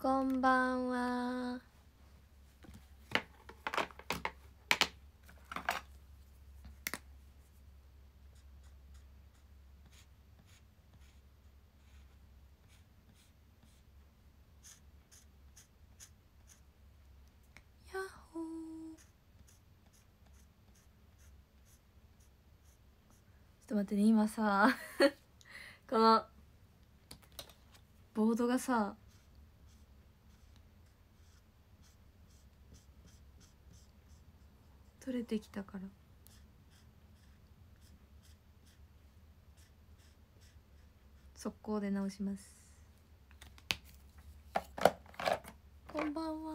こんばんは。やっほちょっと待ってね今さ このボードがさ取れてきたから。速攻で直します。こんばんは。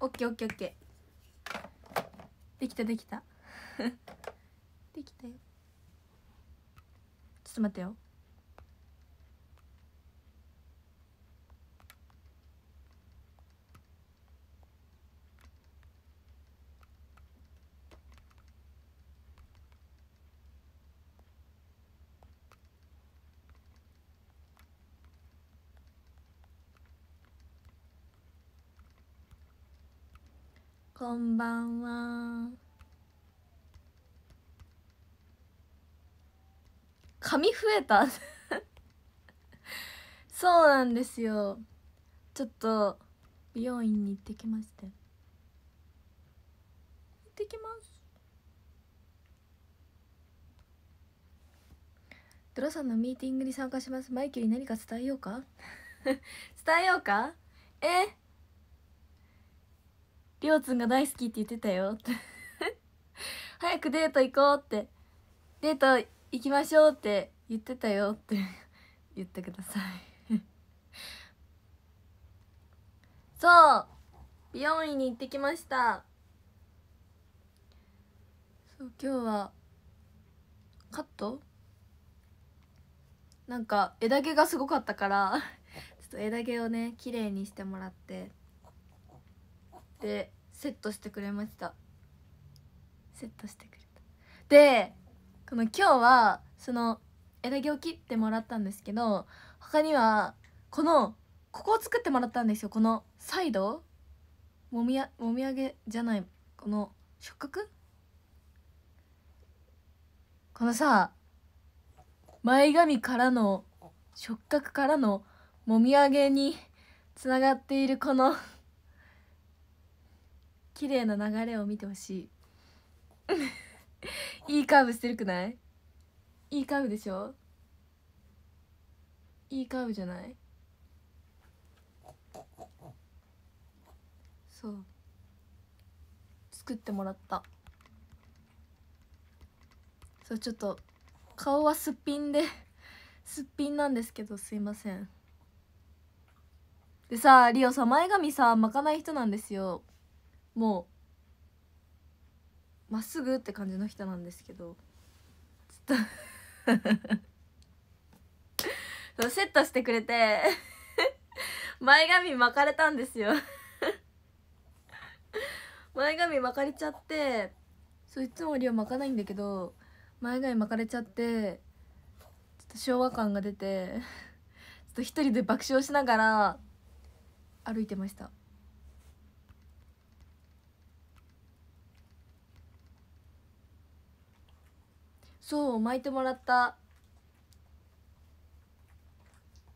オッケーオッケーオッケー。できたできた。できたよ。ちょっと待ってよ。こんばんは髪増えた そうなんですよちょっと美容院に行ってきまして行ってきますドラさんのミーティングに参加しますマイキュに何か伝えようか 伝えようかえりょうつんが大好きって言ってたよ 早くデート行こうってデート行きましょうって言ってたよって言ってください そう美容院に行ってきましたそう今日はカットなんか枝毛がすごかったから ちょっと枝毛をね綺麗にしてもらってでセットしてくれましたセットしてくれたでこの今日はその枝毛を切ってもらったんですけど他にはこのここを作ってもらったんですよこのサイドもみあもみあげじゃないこの触覚このさ前髪からの触覚からのもみあげにつながっているこの綺麗な流れを見てほしい いいカーブしてるくないいいカーブでしょいいカーブじゃないそう作ってもらったそうちょっと顔はすっぴんですっぴんなんですけどすいませんでさリオさ前髪さ巻かない人なんですよもうまっすぐって感じの人なんですけどちょっとセットしてくれて 前髪巻かれたんですよ 前髪巻かれちゃってそういつもりは巻かないんだけど前髪巻かれちゃってちょっと昭和感が出て ちょっと一人で爆笑しながら歩いてました。そう巻いてもらった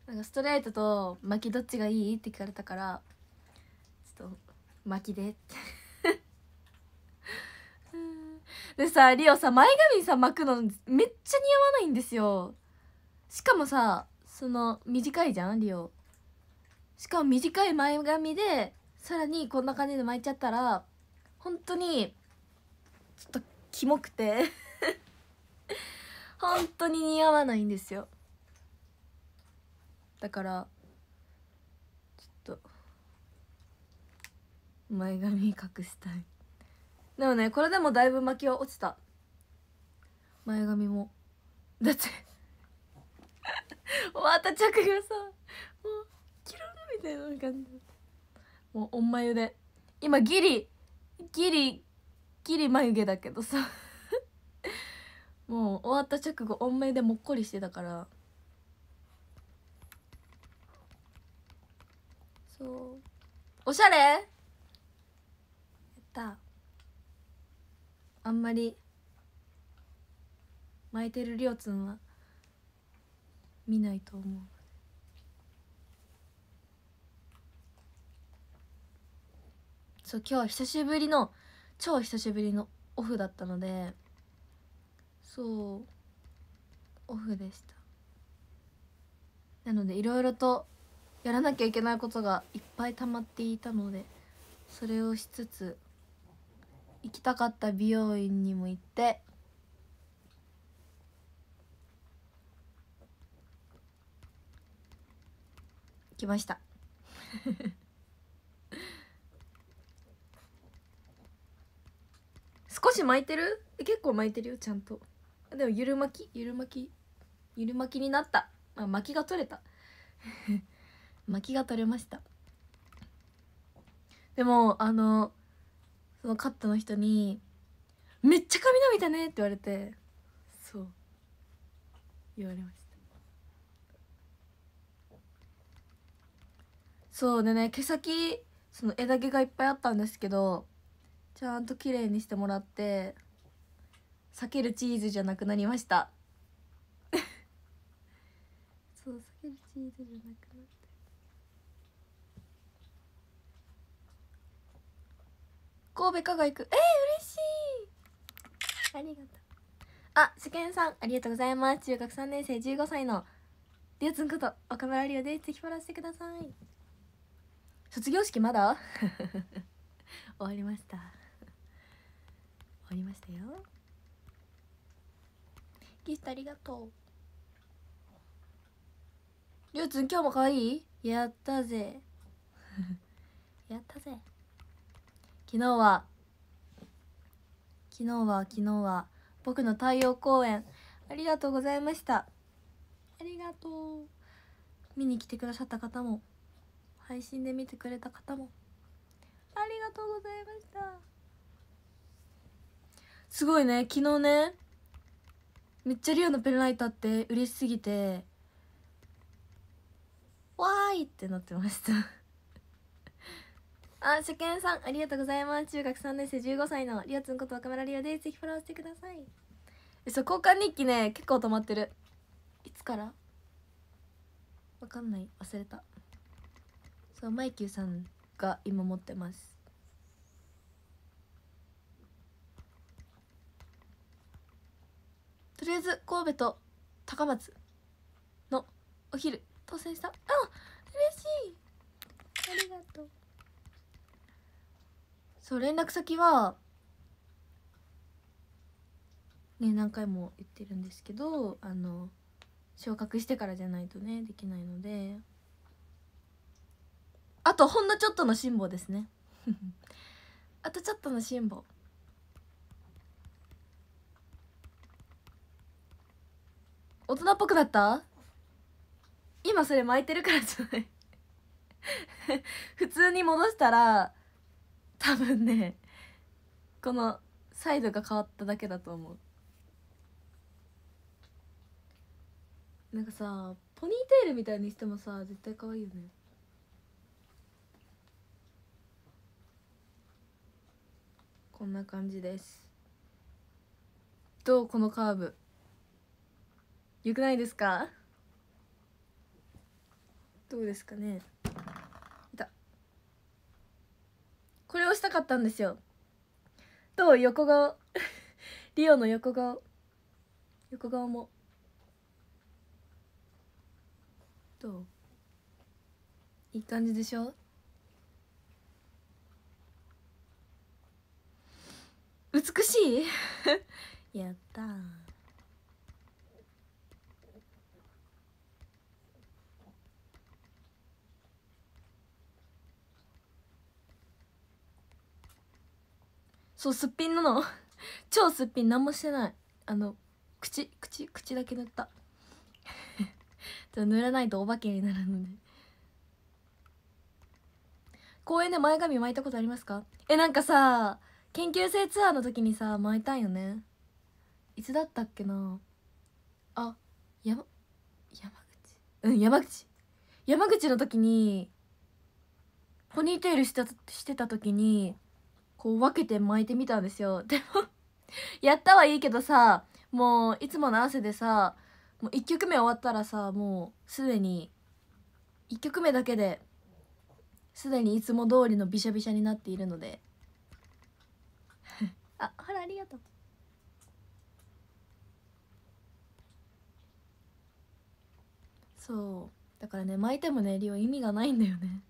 なんかストレートと巻きどっちがいいって聞かれたからちょっと巻きでって でさリオさ前髪さ巻くのめっちゃ似合わないんですよしかもさその短いじゃんリオしかも短い前髪でさらにこんな感じで巻いちゃったら本当にちょっとキモくて 本当に似合わないんですよだからちょっと前髪隠したいでもねこれでもだいぶ巻きは落ちた前髪もだって 終わった着がさもうキロンみたいな感じもうおんまゆで今ギリギリギリ眉毛だけどさもう終わった直後音名でもっこりしてたからそうおしゃれやったあんまり巻いてるりょうつんは見ないと思うそう今日は久しぶりの超久しぶりのオフだったのでそうオフでしたなのでいろいろとやらなきゃいけないことがいっぱい溜まっていたのでそれをしつつ行きたかった美容院にも行って来ました 少し巻いてる結構巻いてるよちゃんとでもゆる巻きゆる巻きゆる巻きになったあ巻きが取れた巻 きが取れましたでもあのそのカットの人に「めっちゃ髪伸びたね」って言われてそう言われましたそうでね毛先その枝毛がいっぱいあったんですけどちゃんと綺麗にしてもらって避けるチーズじゃなくなりました そう避けるチーズじゃなくなった神戸加賀行くえー、嬉しいありがとうあ試験さんありがとうございます中学3年生15歳のりょうつんこと岡村りおですぜひフォローしてください卒業式まだ 終わりました終わりましたよギスタありがとうりゅうつん今日も可愛いやったぜ やったぜ昨日は昨日は昨日は僕の太陽公演ありがとうございましたありがとう見に来てくださった方も配信で見てくれた方もありがとうございましたすごいね昨日ねめっちゃリオのペンライターって嬉しすぎてわーいってなってました あ初見さんありがとうございます中学3年生15歳のリオつんこと若村リオですぜひフォローしてくださいそう交換日記ね結構止まってるいつからわかんない忘れたそうマイキューさんが今持ってますとりあえず神戸と高松のお昼当選したあ嬉しいありがとうそう連絡先はね何回も言ってるんですけどあの昇格してからじゃないとねできないのであとほんのちょっとの辛抱ですね あとちょっとの辛抱大人っぽくなった今それ巻いてるからじゃない 普通に戻したら多分ねこのサイドが変わっただけだと思うなんかさポニーテールみたいにしてもさ絶対可愛いよねこんな感じですどうこのカーブよくないですかどうですかねこれをしたかったんですよと横顔 リオの横顔横顔もどういい感じでしょ美しい やったそうすっぴんなの 超すっぴん何もしてないあの口口口だけ塗った 塗らないとお化けになるので公園で前髪巻いたことありますかえなんかさ研究生ツアーの時にさ巻いたんよねいつだったっけなあや山口うん山口山口の時にポニーテールしてしてた時にこう分けて巻いてみたんですよ でもやったはいいけどさもういつもの汗でさもう1曲目終わったらさもうすでに1曲目だけですでにいつも通りのびしゃびしゃになっているので あほらありがとうそうだからね巻いてもねりお意味がないんだよね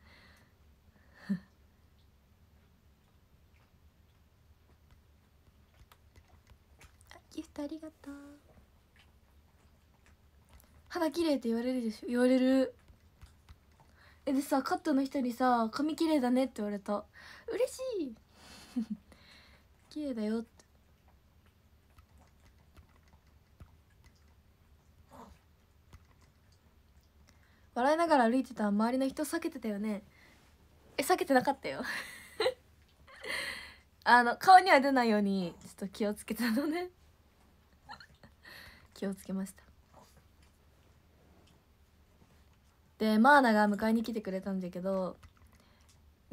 ギフトありがとう肌綺麗って言われるでしょ言われるえでさカットの人にさ「髪綺麗だね」って言われた嬉しい 綺麗だよって笑いながら歩いてた周りの人避けてたよねえ避けてなかったよ あの顔には出ないようにちょっと気をつけたのね気をつけましたでマーナが迎えに来てくれたんだけど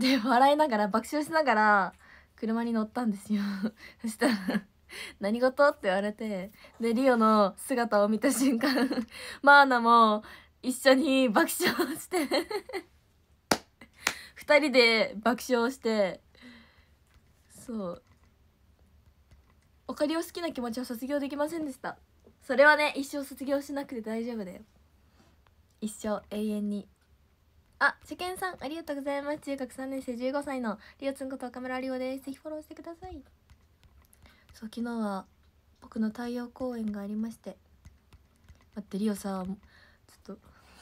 で笑いながら爆笑しながら車に乗ったんですよ そしたら何事って言われてでリオの姿を見た瞬間マーナも一緒に爆笑して2 人で爆笑してそうおかりを好きな気持ちは卒業できませんでしたそれはね一生卒業しなくて大丈夫だよ一生永遠にあ初見さんありがとうございます中学3年生15歳のリオつんこと岡村りおですぜひフォローしてくださいそう昨日は僕の太陽公演がありまして待ってリオさちょっ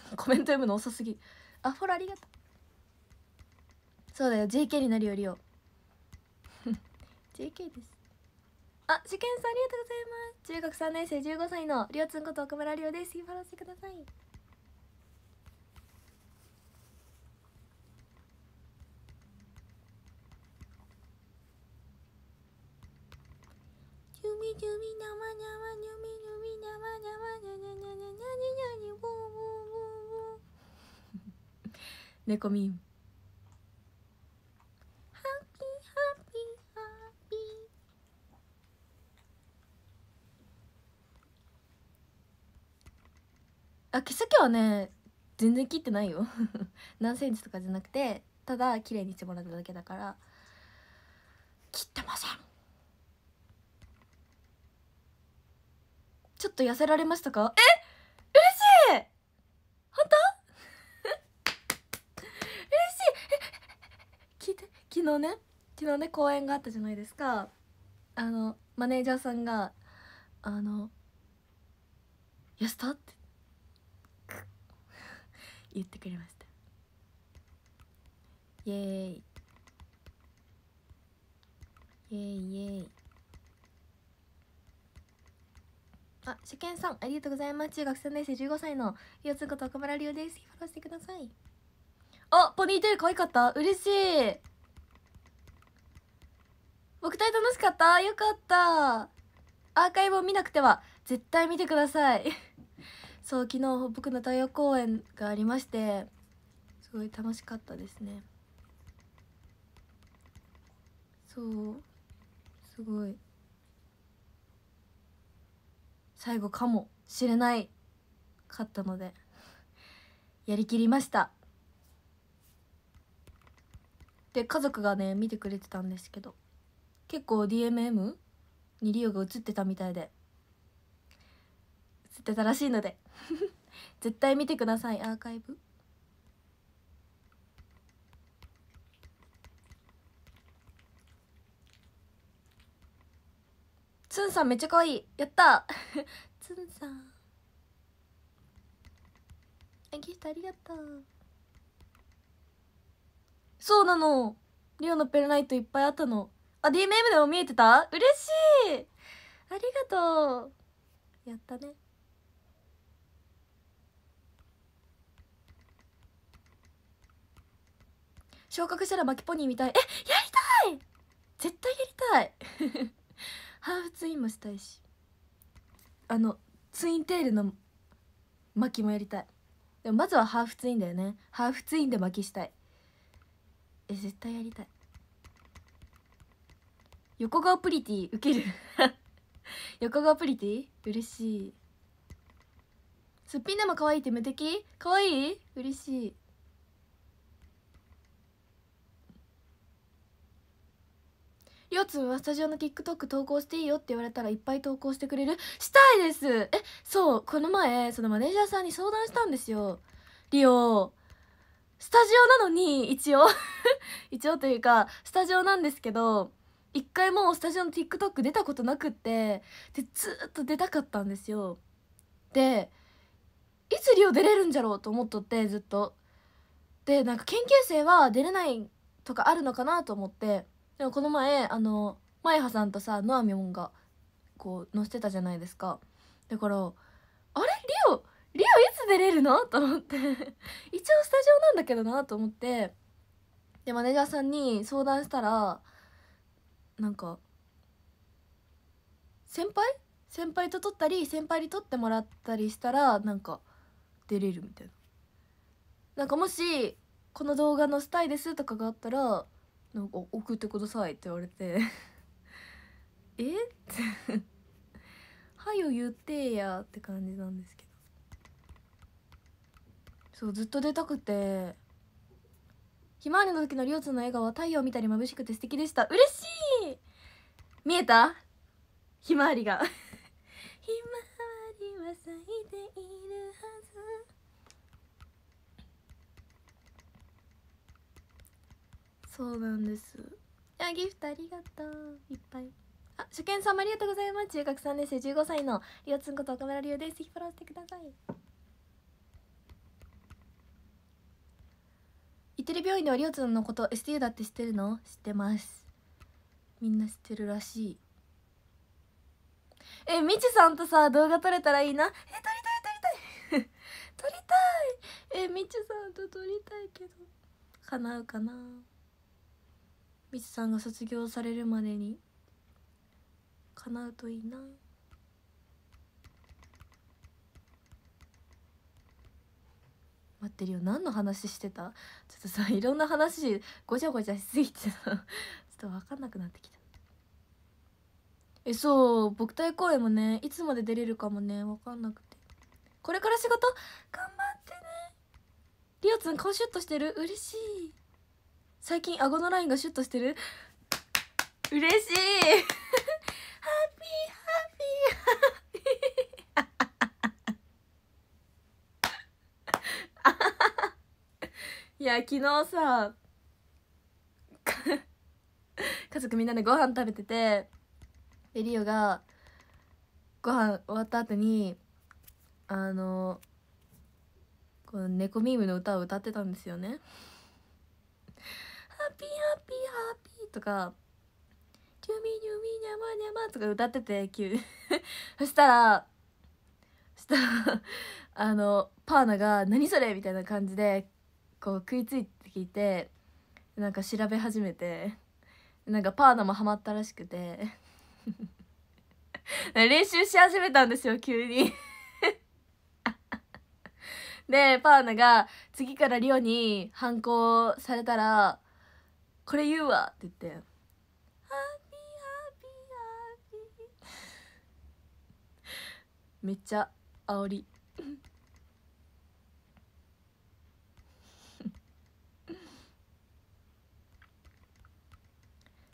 とコメント読むの遅すぎあフォローありがとうそうだよ JK になるよりオ JK ですあ、受験さんありがとうございます中学3年生15歳のりょうつんこと岡村りょうですフォローしてくださいみじみあ毛先はね全然切ってないよ 何センチとかじゃなくてただ綺麗にしてもらっただけだから切ってませんちょっと痩せられましたかえ嬉しい本当 嬉しい聞いて昨日ね昨日ね公演があったじゃないですかあのマネージャーさんが「あの安た?」って言ってくれましたイエーイイエーイイエーイあ、初見さん、ありがとうございます。中学3年生15歳の、四つこと小村龍です。フォローしてください。あ、ポニーテール可愛かった嬉しい僕体楽しかったよかったアーカイブを見なくては、絶対見てください。そう昨日僕の太陽公演がありましてすごい楽しかったですねそうすごい最後かもしれないかったのでやりきりましたで家族がね見てくれてたんですけど結構 DMM にリオが映ってたみたいでってたらしいので 絶対見てくださいアーカイブつんさんめっちゃ可愛いやったつん さんあギフトありがとうそうなのリオのペルナイトいっぱいあったのあ DMM でも見えてた嬉しいありがとうやったね昇格したらマキポニーみたいえやりたい絶対やりたい ハーフツインもしたいしあのツインテールの巻きもやりたいでもまずはハーフツインだよねハーフツインで巻きしたいえ絶対やりたい横顔プリティ受ける 横顔プリティ嬉しいすっぴんでも可愛いって無敵可愛い嬉しいりょうつんはスタジオの TikTok 投稿していいよって言われたらいっぱい投稿してくれるしたいですえそうこの前そのマネージャーさんに相談したんですよリオスタジオなのに一応 一応というかスタジオなんですけど一回もうスタジオの TikTok 出たことなくってでずっと出たかったんですよでいつリオ出れるんじゃろうと思っとってずっとでなんか研究生は出れないとかあるのかなと思ってでもこの前あのマイさんとさノアミョンがこう載せてたじゃないですかだからあれリオリオいつ出れるのと思って 一応スタジオなんだけどなと思ってでマネージャーさんに相談したらなんか先輩先輩と撮ったり先輩に撮ってもらったりしたらなんか出れるみたいななんかもしこの動画載せたいですとかがあったらなんか送ってくださいって言われて えってはよ言ってやって感じなんですけどそうずっと出たくてひまわりの時のりょうつの笑顔は太陽見たり眩しくて素敵でした嬉しい見えたひまわりがひまわりは咲いてそうなんですあギフトありがとういっぱいあ初見さんありがとうございます中学3年生15歳のりおつんこと岡村りおですぜひフォローしてくださいイテレ病院ではりおつんのこと STU だって知ってるの知ってますみんな知ってるらしいえみちさんとさ動画撮れたらいいなえ撮りたい撮りたい 撮りたいえみちさんと撮りたいけど叶うかなみつさんが卒業されるまでに叶うといいな待ってるよ何の話してたちょっとさいろんな話ごちゃごちゃしすぎてう。ちょっと分かんなくなってきたえそう僕対公演もねいつまで出れるかもね分かんなくてこれから仕事頑張ってねりおつん顔シュッとしてる嬉しい最近顎のラインがシュッとしてる嬉しいハッピーハハッッピピーーいや昨日さ家族みんなでご飯食べててエリオがご飯終わった後にあのこの猫ミームの歌を歌ってたんですよねピーハッピーハッピーとか、チューミニュミニャマニャマとか歌ってて、急 そしたら、そしたら あの、パーナが、何それみたいな感じで、こう食いついてきて、なんか調べ始めて、なんかパーナもハマったらしくて 練習し始めたんですよ、急にで、パーナが次からリオに反抗されたら、これ言うわって言って。めっちゃ煽り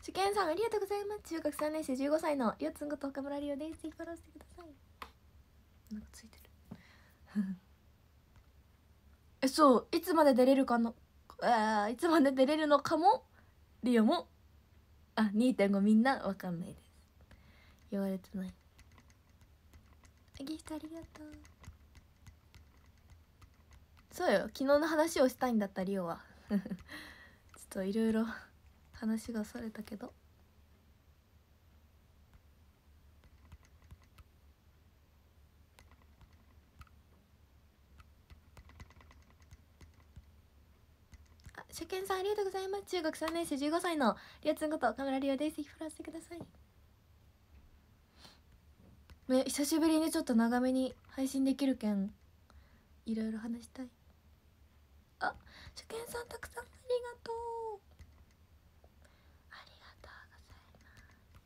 受験 さんありがとうございます中学3年生15歳のよつんこと岡村りおですぜひフォローしてくださいなんかついてる えそういつまで出れるかのえいつまで出れるのかもリオもあ2.5みんなわかんないです言われてないあギフトありがとうそうよ昨日の話をしたいんだったリオは ちょっといろいろ話がそれたけど初見さんありがとうございます中学3年生15歳のりょうつんこと岡村りおですぜひフォローしてくださいね久しぶりにちょっと長めに配信できるけんいろいろ話したいあ初見さんたくさんありがとうありがとうございま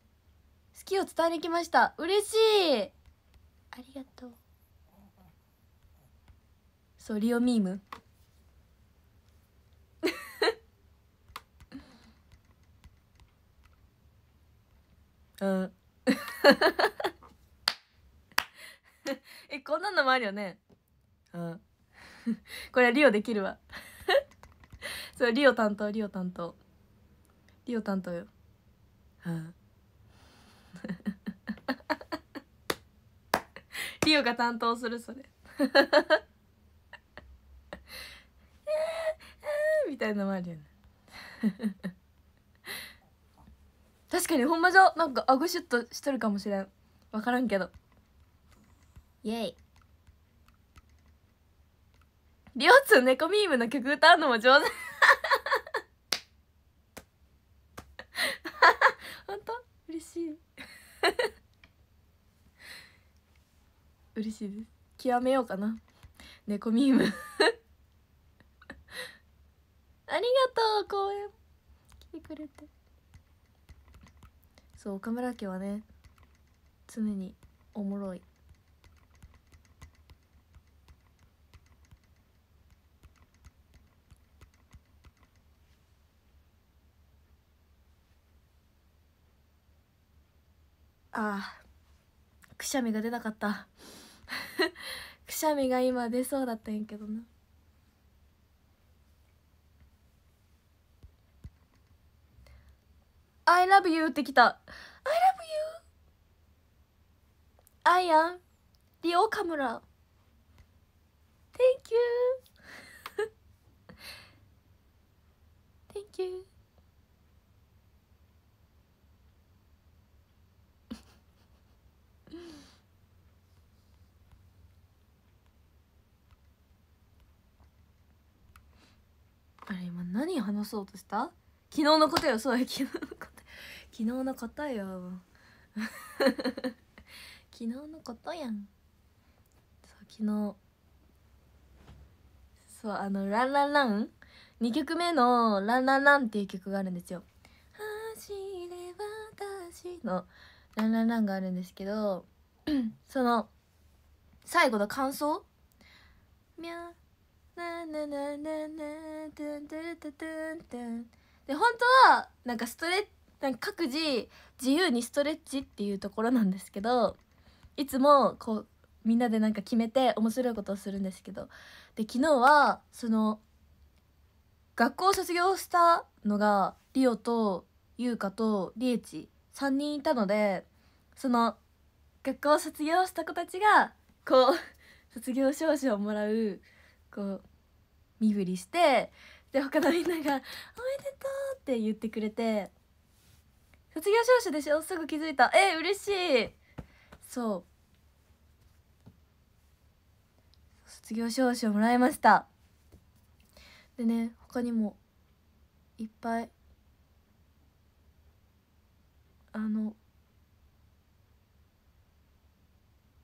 す好きを伝えに来ました嬉しいありがとうそうリオミームうん えこんなのもあるよねうん これはリオできるわ そうリオ担当リオ担当リオ担当ようんリオが担当するそれみたいなのもあるよね確かにほんまじゃなんかゴシュッとしとるかもしれん分からんけどイエイリオツネ猫ミームの曲歌うのも上手 本当嬉しい 嬉しいです極めようかな猫ミーム ありがとう公演来てくれて。そう岡村家はね常におもろいあくしゃみが出なかった くしゃみが今出そうだったんやけどな「I love you」ってきた「I love you」「I am リオカムラ」「Thank you Thank you あれ今何話そうとした昨日のことよそうや昨日のこと昨日のことよ 昨日のことやんそう昨日そうあの「ランランラン」2曲目の「ランランラン」っていう曲があるんですよ「走れ私」の「ランランラン」があるんですけど その最後の感想みゃなななななななななななで本当はなんかストレッなんか各自自由にストレッチっていうところなんですけどいつもこうみんなでなんか決めて面白いことをするんですけどで昨日はその学校を卒業したのがリオと優香とリエチ3人いたのでその学校を卒業した子たちがこう 卒業証書をもらうこう身振りしてで他のみんなが「おめでとう!」って言ってくれて卒業証書でしょすぐ気づいたえ嬉しいそう卒業証書もらいましたでね他にもいっぱいあの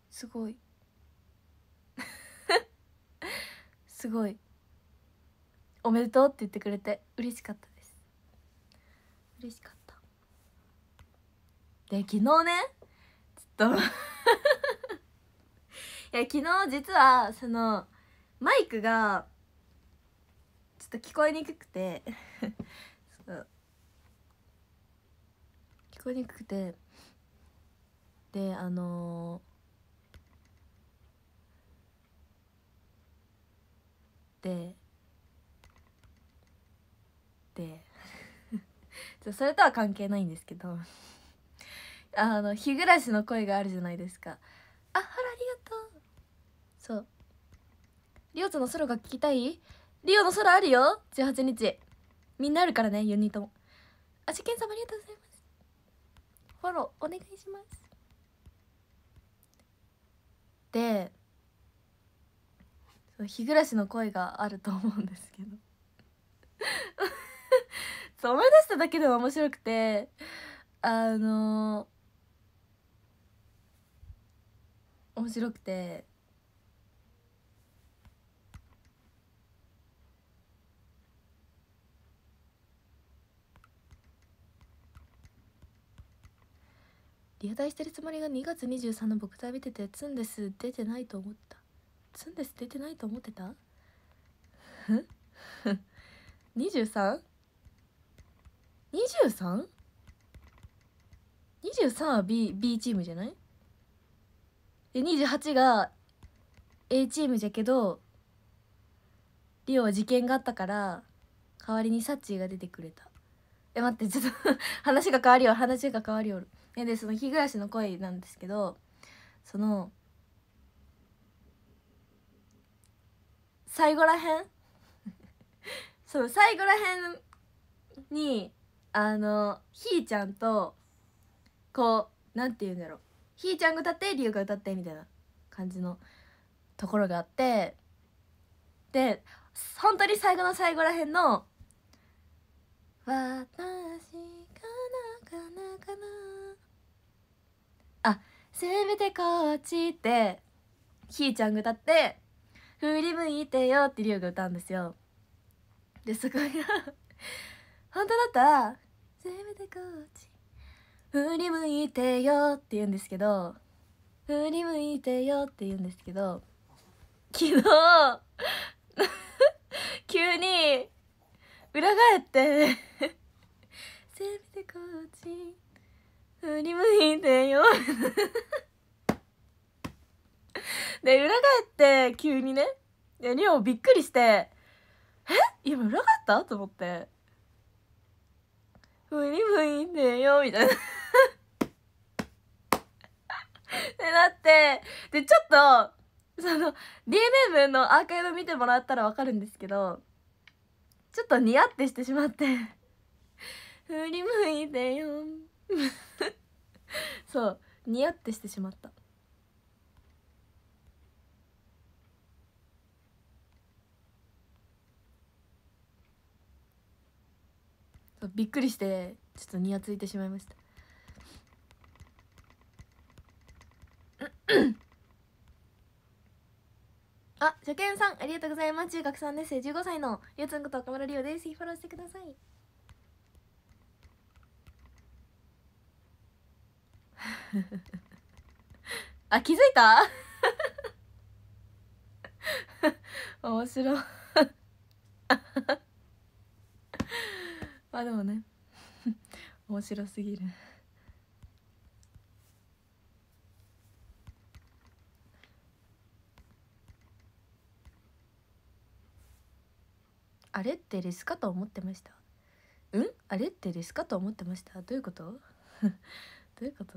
すごい すごいおめでとうって言ってくれて嬉しかったです嬉しかったで昨日ねちょっと いや昨日実はそのマイクがちょっと聞こえにくくて 聞こえにくくてであのー、でで それとは関係ないんですけどあの日暮らしの声があるじゃないですかあほらありがとうそうリオとのソロが聞きたいリオのソロあるよ18日みんなあるからね4人ともあしけんんありがとうございますフォローお願いしますで日暮らしの声があると思うんですけど そう思い出しただけでも面白くてあのー面白くてリアダイしてるつもりが2月23の僕旅出てツンです出てないと思ったツンです出てないと思ってた 23?23 23? 23は B, B チームじゃないで28が A チームじゃけどリオは事件があったから代わりにサッチーが出てくれたえ待ってちょっと 話が変わりよる話が変わりよるえでその日暮らしの恋なんですけどその最後らへん その最後らへんにあのひーちゃんとこうなんて言うんだろうひーちゃんが歌ってりゅうが歌ってみたいな感じのところがあってで本当に最後の最後らへんの「私かなかなかな」あ「せめてこっち」ってひーちゃんが歌って「振り向いてよ」ってりゅうが歌うんですよ。でそこが 本当だったら「せめてこっち」振り向いてよって言うんですけど振り向いてよって言うんですけど昨日 急に裏返って「せめてこっち振り向いてよで」裏返って急にねでりょうびっくりして「え今裏返った?」と思って。振り向いでよ、みたいなで、な って、で、ちょっと、その、DMM のアーカイブ見てもらったらわかるんですけど、ちょっとニヤってしてしまって振り向いでよ そう、ニヤってしてしまった。びっくりしてちょっとにやついてしまいました あ、初見さんありがとうございます中学3年生15歳のゆうつんこと岡村りおですフォローしてください あ、気づいた 面白いまあでもね 面白すぎるあれってですかと思ってましたうんあれってですかと思ってましたどういうこと どういうこと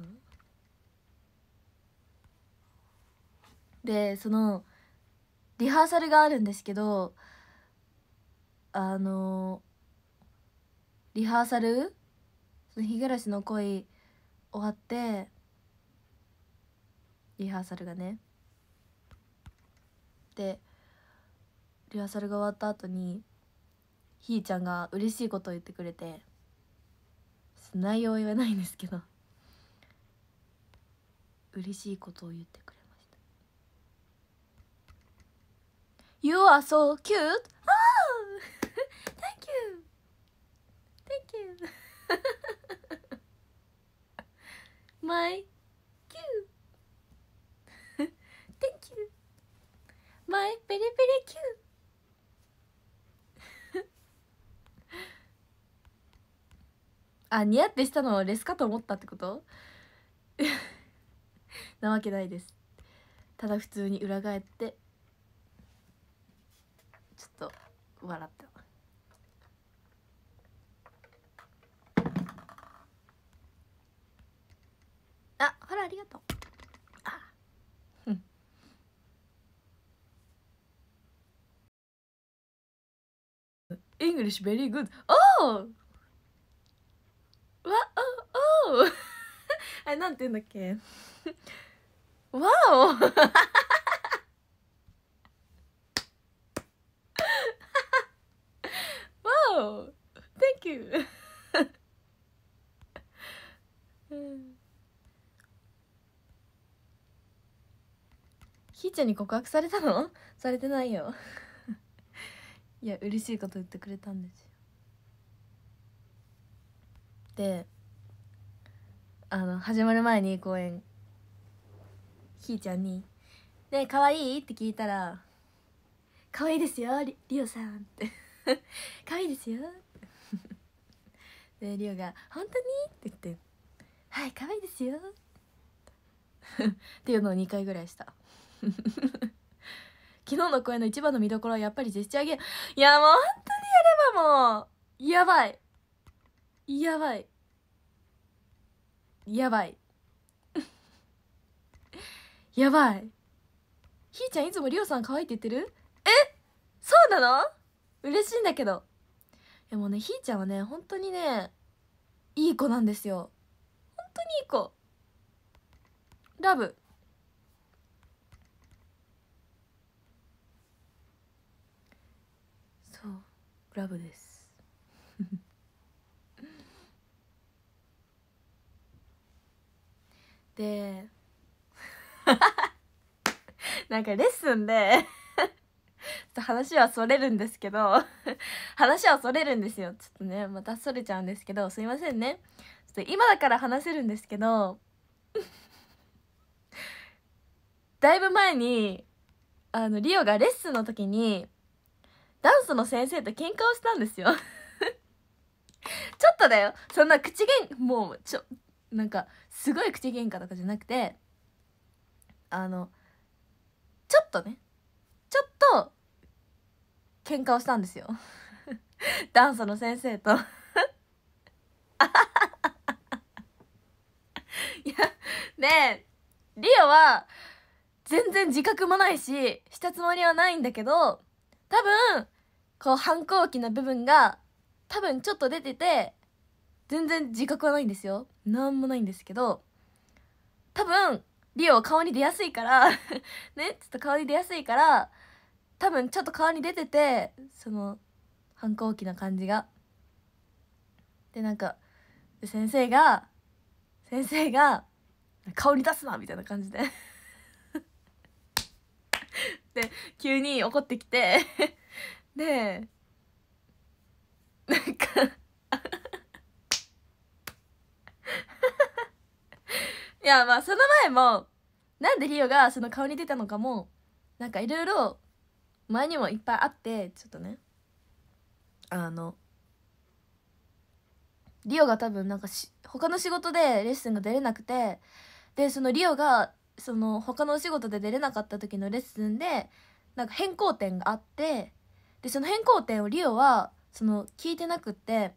でそのリハーサルがあるんですけどあのーリハーサル日暮らしの恋終わってリハーサルがねでリハーサルが終わった後にひーちゃんが嬉しいことを言ってくれて内容は言わないんですけど嬉しいことを言ってくれました「You are so cute!」あ Thank you! My Q! Thank you! My ペリペリ Q! あ似合ってしたのはレスかと思ったってこと なわけないですただ普通に裏返ってちょっと笑ったありがとうあうんイングリッシュベリーグッドおおわおおあれなんて言うんだっけわお Thank you. ひーちゃんに告白されたの されてないよ いや嬉しいこと言ってくれたんですよであの始まる前に公演ひーちゃんに「ねえかわいい?」って聞いたら「かわいいですよりリおさん」って「かわいいですよ」でりお が「本当に?」って言って「はいかわいいですよ」っていうのを2回ぐらいした。昨日の声の一番の見どころはやっぱりジェスチャーゲームいやもう本当にやればもうやばいやばいやばい やばいひーちゃんいつもりょうさん可愛いって言ってるえそうなの嬉しいんだけどでもねひーちゃんはね本当にねいい子なんですよ本当にいい子ラブラブです で なんかレッスンで 話はそれるんですけど話はそれるんですよちょっとねまたそれちゃうんですけどすいませんねちょっと今だから話せるんですけどだいぶ前にあのリオがレッスンの時にダンスの先生と喧嘩をしたんですよ ちょっとだよそんな口げんもうちょなんかすごい口喧嘩とかじゃなくてあのちょっとねちょっと喧嘩をしたんですよ ダンスの先生と いやねえリオは全然自覚もないししたつもりはないんだけど多分こう反抗期の部分が多分ちょっと出てて全然自覚はないんですよ何もないんですけど多分リオは顔に出やすいから ねちょっと顔に出やすいから多分ちょっと顔に出ててその反抗期な感じが。でなんか先生が先生が「顔に出すな!」みたいな感じで で急に怒ってきてでなんかいやまあその前もなんでリオがその顔に出たのかもなんかいろいろ前にもいっぱいあってちょっとねあのリオが多分なんかし他の仕事でレッスンが出れなくてでそのリオがその他のお仕事で出れなかった時のレッスンでなんか変更点があってでその変更点をリオはその聞いてなくって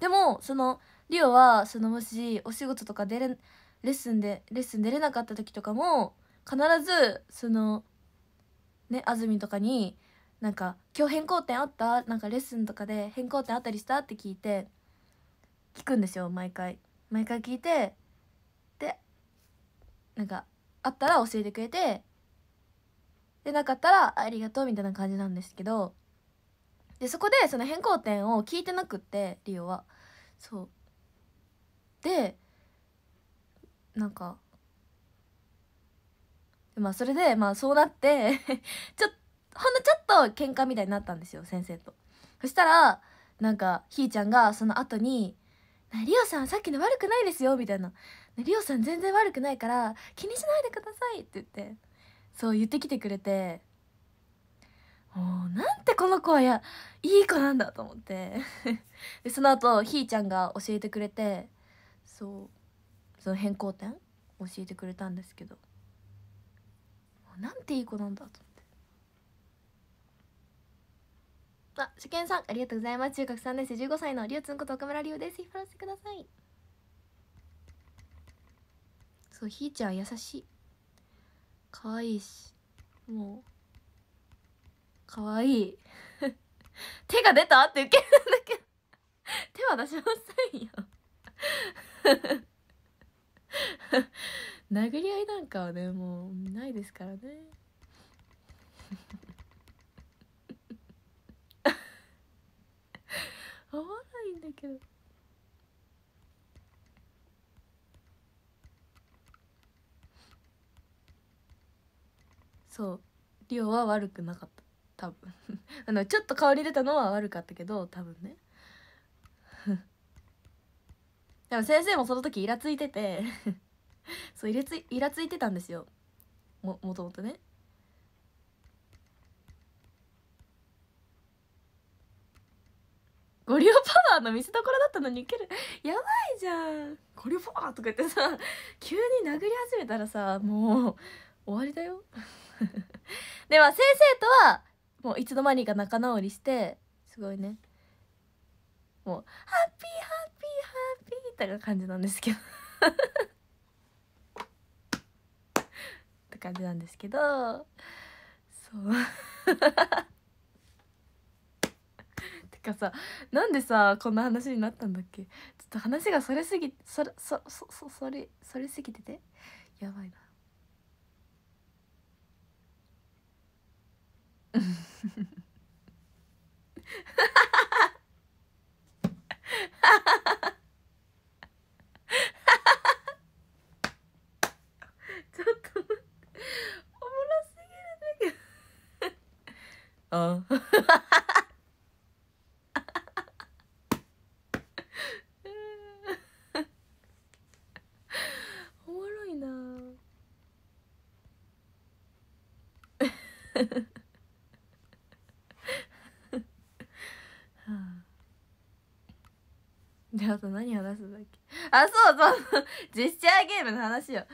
でもそのリオはそのもしお仕事とか出れレッスンでレッスン出れなかった時とかも必ずそのね安住とかになんか「今日変更点あったなんかレッスンとかで変更点あったりした?」って聞いて聞くんですよ毎回毎回聞いてでなんかあったら教えてくれてでなかったら「ありがとう」みたいな感じなんですけどでそこでその変更点を聞いてなくってリオはそうでなんかまあそれでまあそうなって ちょほんのちょっと喧嘩みたいになったんですよ先生とそしたらなんかひーちゃんがその後に「リオさんさっきの悪くないですよ」みたいな「リオさん全然悪くないから気にしないでください」って言ってそう言ってきてくれておなんてこの子はやいい子なんだと思って でその後ひーちゃんが教えてくれてそうその変更点教えてくれたんですけどなんていい子なんだと思ってあ初見さんありがとうございます中学3年生15歳のりゅうつんこと岡村りゅうですフォローしてくださいそうひーちゃん優しい可愛いしもうかわいい 手が出たって受けるんだけど手は出しませんよ 殴り合いなんかはねもうないですからね 合わないんだけどそうリオは悪くなかった多分 あのちょっと香り出たのは悪かったけど多分ね でも先生もその時イラついてて そうイラつイラついてたんですよももともとねゴリオパワーの見せどころだったのにウケるやばいじゃんゴリオパワーとか言ってさ急に殴り始めたらさもう終わりだよでは先生とはもういつの間にか仲直りしてすごいねもう「ハッピーハッピーハッピー」みたいな感じなんですけどって感じなんですけどそうてかさなんでさこんな話になったんだっけちょっと話がそれすぎそれそそそそれそれすぎててやばいなちょっあおもろいな と何話すんだっけあそうそうジェスチャーゲームの話よ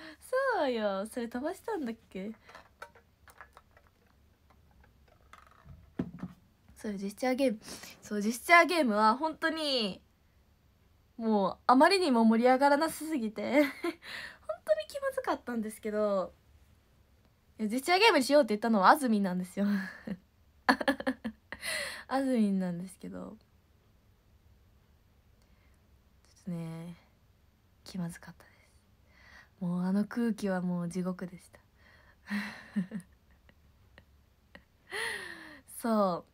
そうよそれ飛ばしたんだっけそうジェスチャーゲームそうジェスチャーゲームは本当にもうあまりにも盛り上がらなすぎて 本当に気まずかったんですけどジェスチャーゲームしようって言ったのはあずみんなんですよあずみんなんですけどね気まずかったですもうあの空気はもう地獄でした そ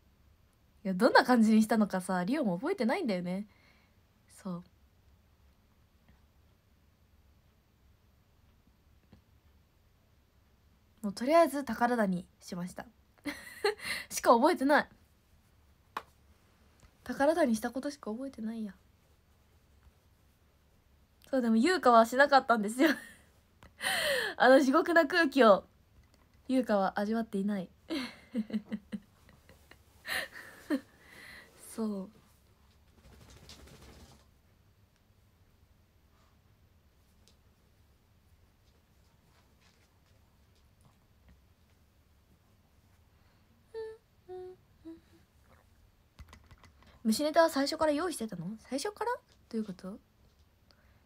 ういやどんな感じにしたのかさリオも覚えてないんだよねそうもうとりあえず宝田にしました しか覚えてない宝田にしたことしか覚えてないやそうでも優香はしなかったんですよ あの地獄な空気を優香は味わっていない そう虫ネタは最初から用意してたの最初からどういうこと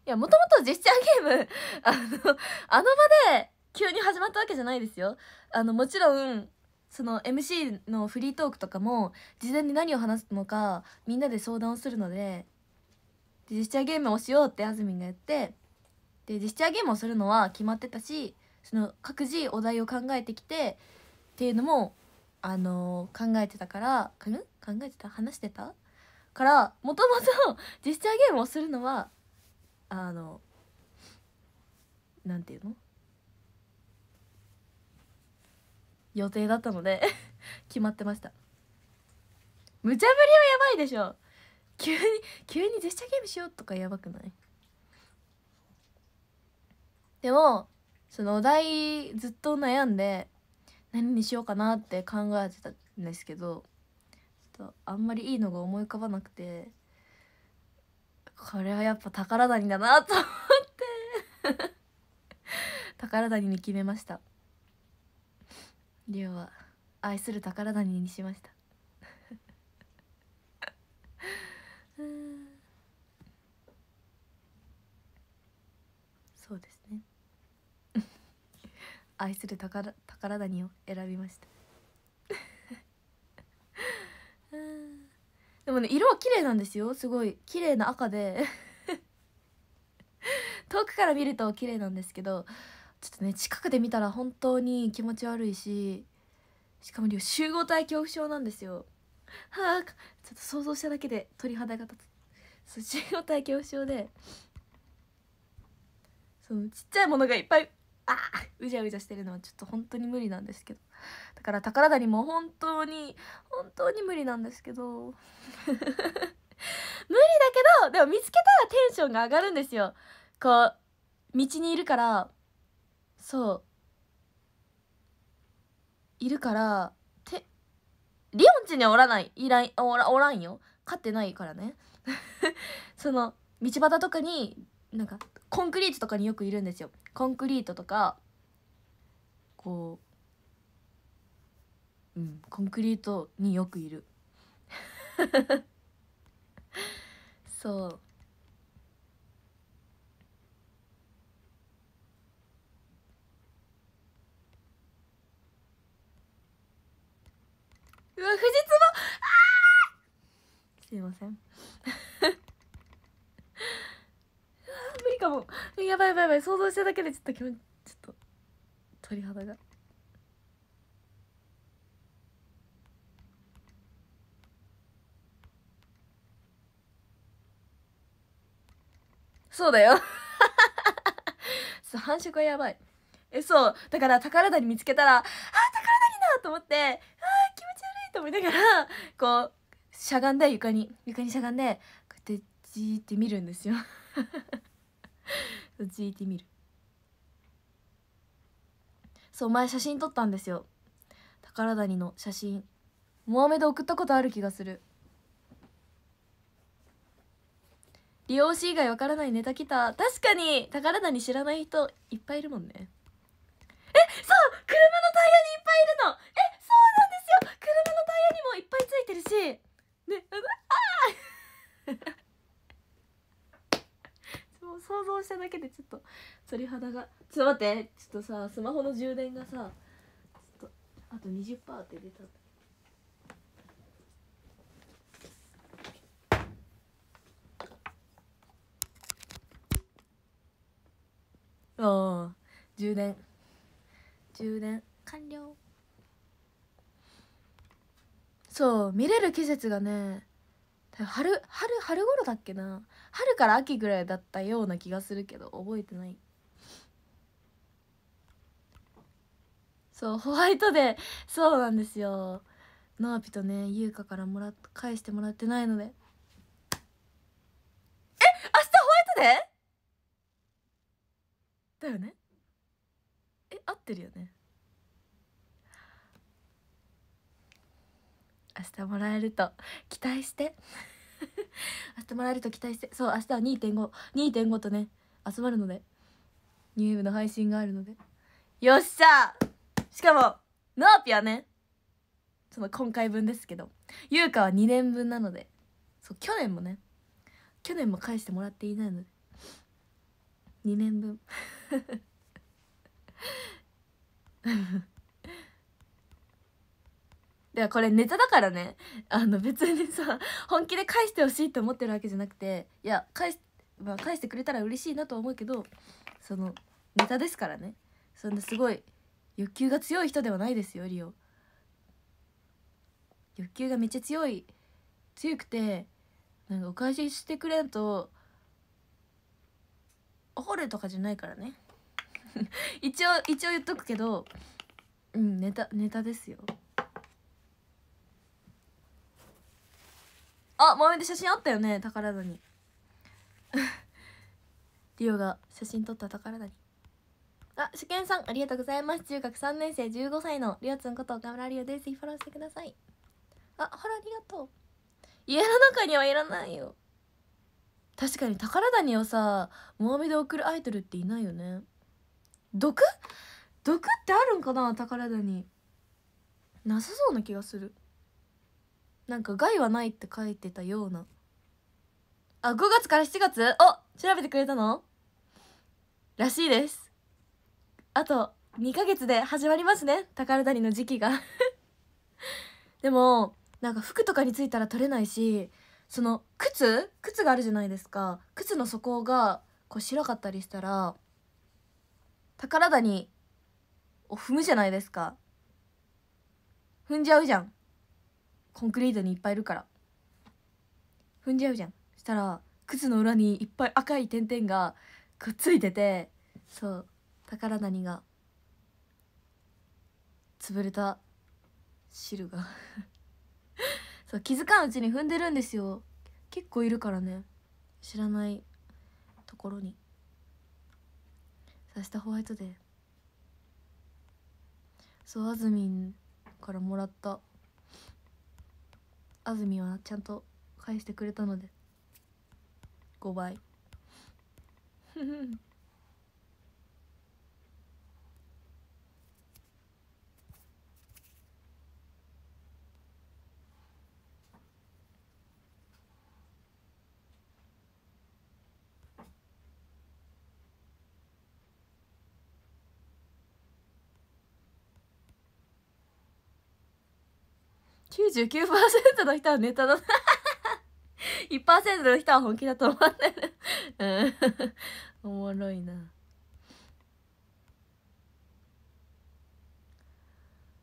や、もともとジェスチャーゲーム、あの、あの場で急に始まったわけじゃないですよ。あの、もちろん、その MC のフリートークとかも、事前に何を話すのか、みんなで相談をするので、ジェスチャーゲームをしようってあずみんがやって、で、ジェスチャーゲームをするのは決まってたし、その各自お題を考えてきて、っていうのも、あのー、考えてたから、ん考えてた話してたから、もともとジェスチャーゲームをするのはあのなんていうの予定だったので 決まってました無茶ぶりはやばいでしょ急に急にジェスチャーゲームしようとかやばくないでもそのお題ずっと悩んで何にしようかなって考えてたんですけどちょっとあんまりいいのが思い浮かばなくてこれはやっぱ宝谷だなと思って 宝谷に決めましたりょうは愛する宝谷にしました そうですね 愛する宝宝谷を選びましたうんでもね色は綺麗なんですよすごい綺麗な赤で 遠くから見ると綺麗なんですけどちょっとね近くで見たら本当に気持ち悪いししかも集合体恐怖症なんですよはあちょっと想像しただけで鳥肌が立つ集合体恐怖症でそのちっちゃいものがいっぱいあうじゃうじゃしてるのはちょっと本当に無理なんですけどだから宝谷も本当に本当に無理なんですけど 無理だけどでも見つけたらテンションが上がるんですよこう道にいるからそういるからてリオンちにはおらないいらんおらおらんよ飼ってないからね その道端とかになんかコンクリートとかによくいるんですよコンクリートとかこううんコンクリートによくいる そううわ、富士すいません。無理かも。やばいやばいやばい。想像しただけでちょっと気持ち、ちょっと、鳥肌が。そうだよ そう繁殖はやばいえそうだから宝谷見つけたらあ宝谷だと思ってあ気持ち悪いと思いながらこうしゃがんで床に床にしゃがんでこうやってじーって見るんですよ じーって見るそう前写真撮ったんですよ宝谷の写真モアメで送ったことある気がする利用し以外わからないネタ来た確かに宝田に知らない人いっぱいいるもんねえそう車のタイヤにいっぱいいるのえそうなんですよ車のタイヤにもいっぱいついてるしねああ もう想像しただけでちょっと鳥肌がちょっと待ってちょっとさスマホの充電がさちょっとあと20%って出たうん充電充電完了そう見れる季節がね春春春頃だっけな春から秋ぐらいだったような気がするけど覚えてないそうホワイトデーそうなんですよノアピとね優香からもらっ返してもらってないのでえ明日ホワイトデーだよねえ合ってるよね 明日もらえると期待して明日もらえると期待してそう明日は2.52.5とね集まるのでニューブの配信があるのでよっしゃしかもノーピはねその今回分ですけど優香は2年分なのでそう去年もね去年も返してもらっていないので2年分では これネタだからねあの別にさ本気で返してほしいって思ってるわけじゃなくていや返し,、まあ、返してくれたら嬉しいなと思うけどそのネタですからねそんなすごい欲求が強い人ではないですよリオ欲求がめっちゃ強い強くてなんかお返ししてくれんと掘るとかじゃないからね 一応一応言っとくけどうんネタネタですよあめで写真あったよね宝田に リオが写真撮った宝田にあ、初見さんありがとうございます。中学3年生15歳のりおつんこと岡村りおです。ぜひフォローしてください。あ、ほらありがとう。家の中にはいらないよ。確かに宝谷をさモアメで送るアイドルっていないよね毒毒ってあるんかな宝谷なさそうな気がするなんか害はないって書いてたようなあ5月から7月お調べてくれたのらしいですあと2ヶ月で始まりますね宝谷の時期が でもなんか服とかについたら取れないしその靴靴があるじゃないですか靴の底がこう白かったりしたら宝谷を踏むじゃないですか踏んじゃうじゃんコンクリートにいっぱいいるから踏んじゃうじゃんしたら靴の裏にいっぱい赤い点々がくっついててそう宝谷が潰れた汁がそう気づかんうちに踏んでるんですよ結構いるからね知らないところにさしたホワイトデーそうあずみんからもらったあずみはちゃんと返してくれたので5倍99%の人はネタだな1% の人は本気だと思わないうん おもろいな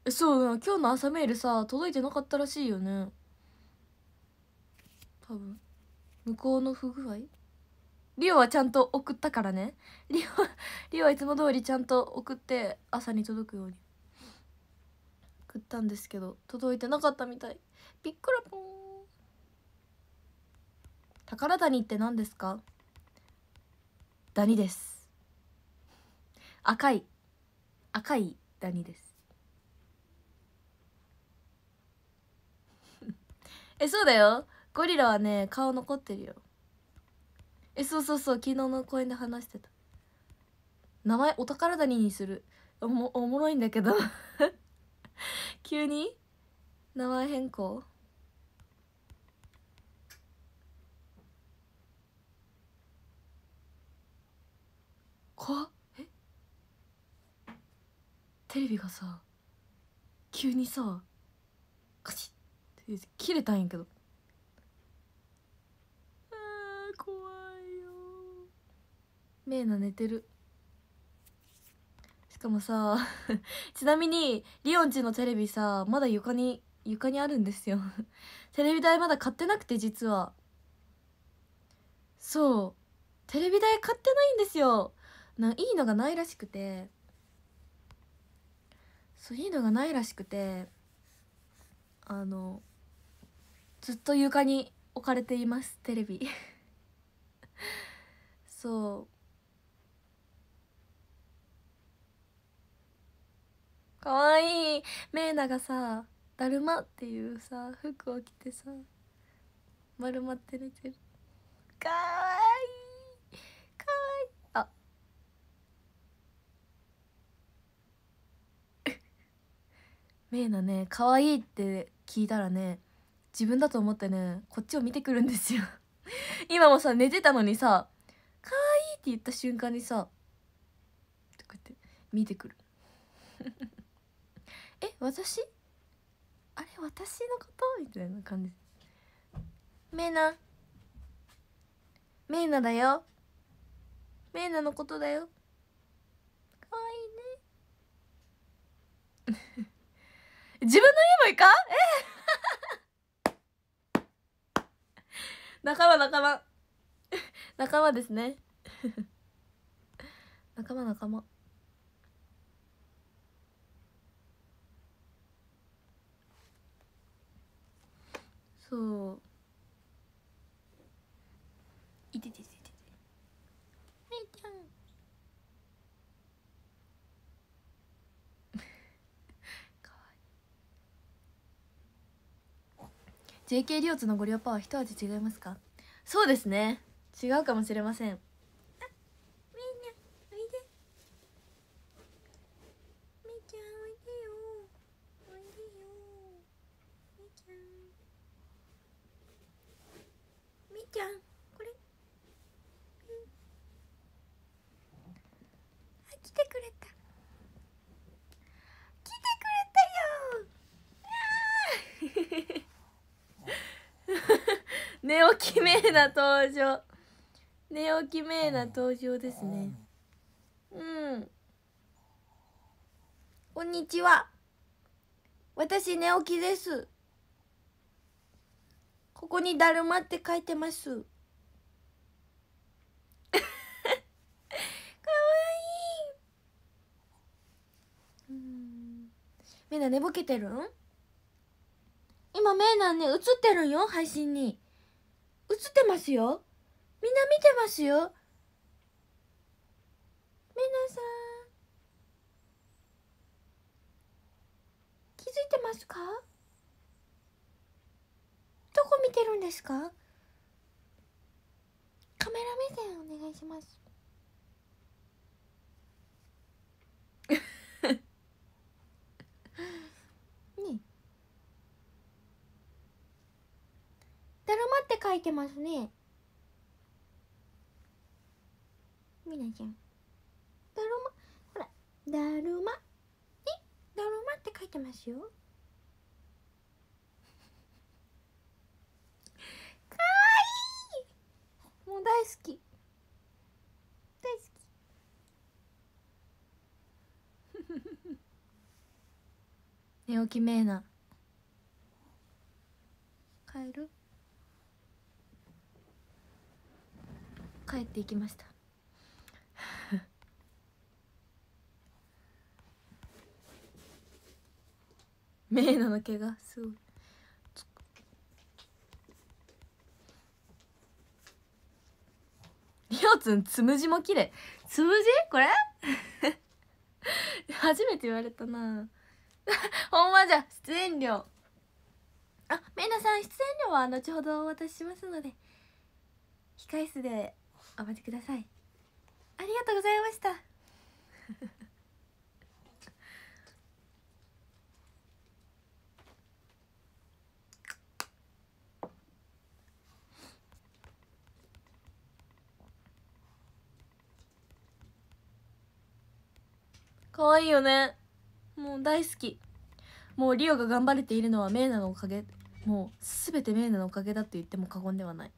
そう今日の朝メールさ届いてなかったらしいよね多分向こうの不具合リオはちゃんと送ったからねリオリオはいつも通りちゃんと送って朝に届くように送ったんですけど届いてなかったみたいびっくらぽん宝谷って何ですかダニです赤い赤いダニです えそうだよゴリラはね顔残ってるよえそうそうそう昨日の公園で話してた名前お宝谷にするおもおもろいんだけど 急に名前変更怖っえテレビがさ急にさカチッって切れたんやけどあ怖いよメイナ寝てるしかもさ ちなみにリオンちのテレビさまだ床に床にあるんですよ テレビ台まだ買ってなくて実はそうテレビ台買ってないんですよないいのがないらしくてそういいのがないらしくてあのずっと床に置かれていますテレビ そうかわいいメーナがさだるまっていうさ服を着てさ丸まって寝てるかわいいかわいいあ メーナねかわいいって聞いたらね自分だと思ってねこっちを見てくるんですよ 今もさ寝てたのにさ「かわいい」って言った瞬間にさこうやって見てくる「え私あれ私のこと?」みたいな感じ「メイナメイナだよメイナのことだよ」かわいいね 自分の家もいかえ 仲間仲間 仲間ですね仲間仲間そういててててはいちゃん かわいい JK リオツのご利用パワー一味違いますかそうですね違うかもしれませんちゃんこれ、うん、あ来てくれた来てくれたよ 寝起きめーな登場寝起きめーな登場ですねうんこんにちは私寝起きですここにだるまって書いてます かわいいみんな寝ぼけてるん今メイナね映ってるよ配信に映ってますよみんな見てますよメナさん気づいてますかどこ見てるんですかカメラ目線お願いします ねだるまって書いてますねみなちゃんだるまほらだるまえだるまって書いてますよもう大好き大好き 寝起きめいな帰る帰っていきましためいなの毛がすごいりおつつむじも綺麗つむじこれ 初めて言われたなほんまじゃ出演料あめいなさん出演料は後ほどお渡ししますので控え室でお待ちくださいありがとうございました可愛いよねもう大好きもうリオが頑張れているのはメイナのおかげもう全てメイナのおかげだと言っても過言ではない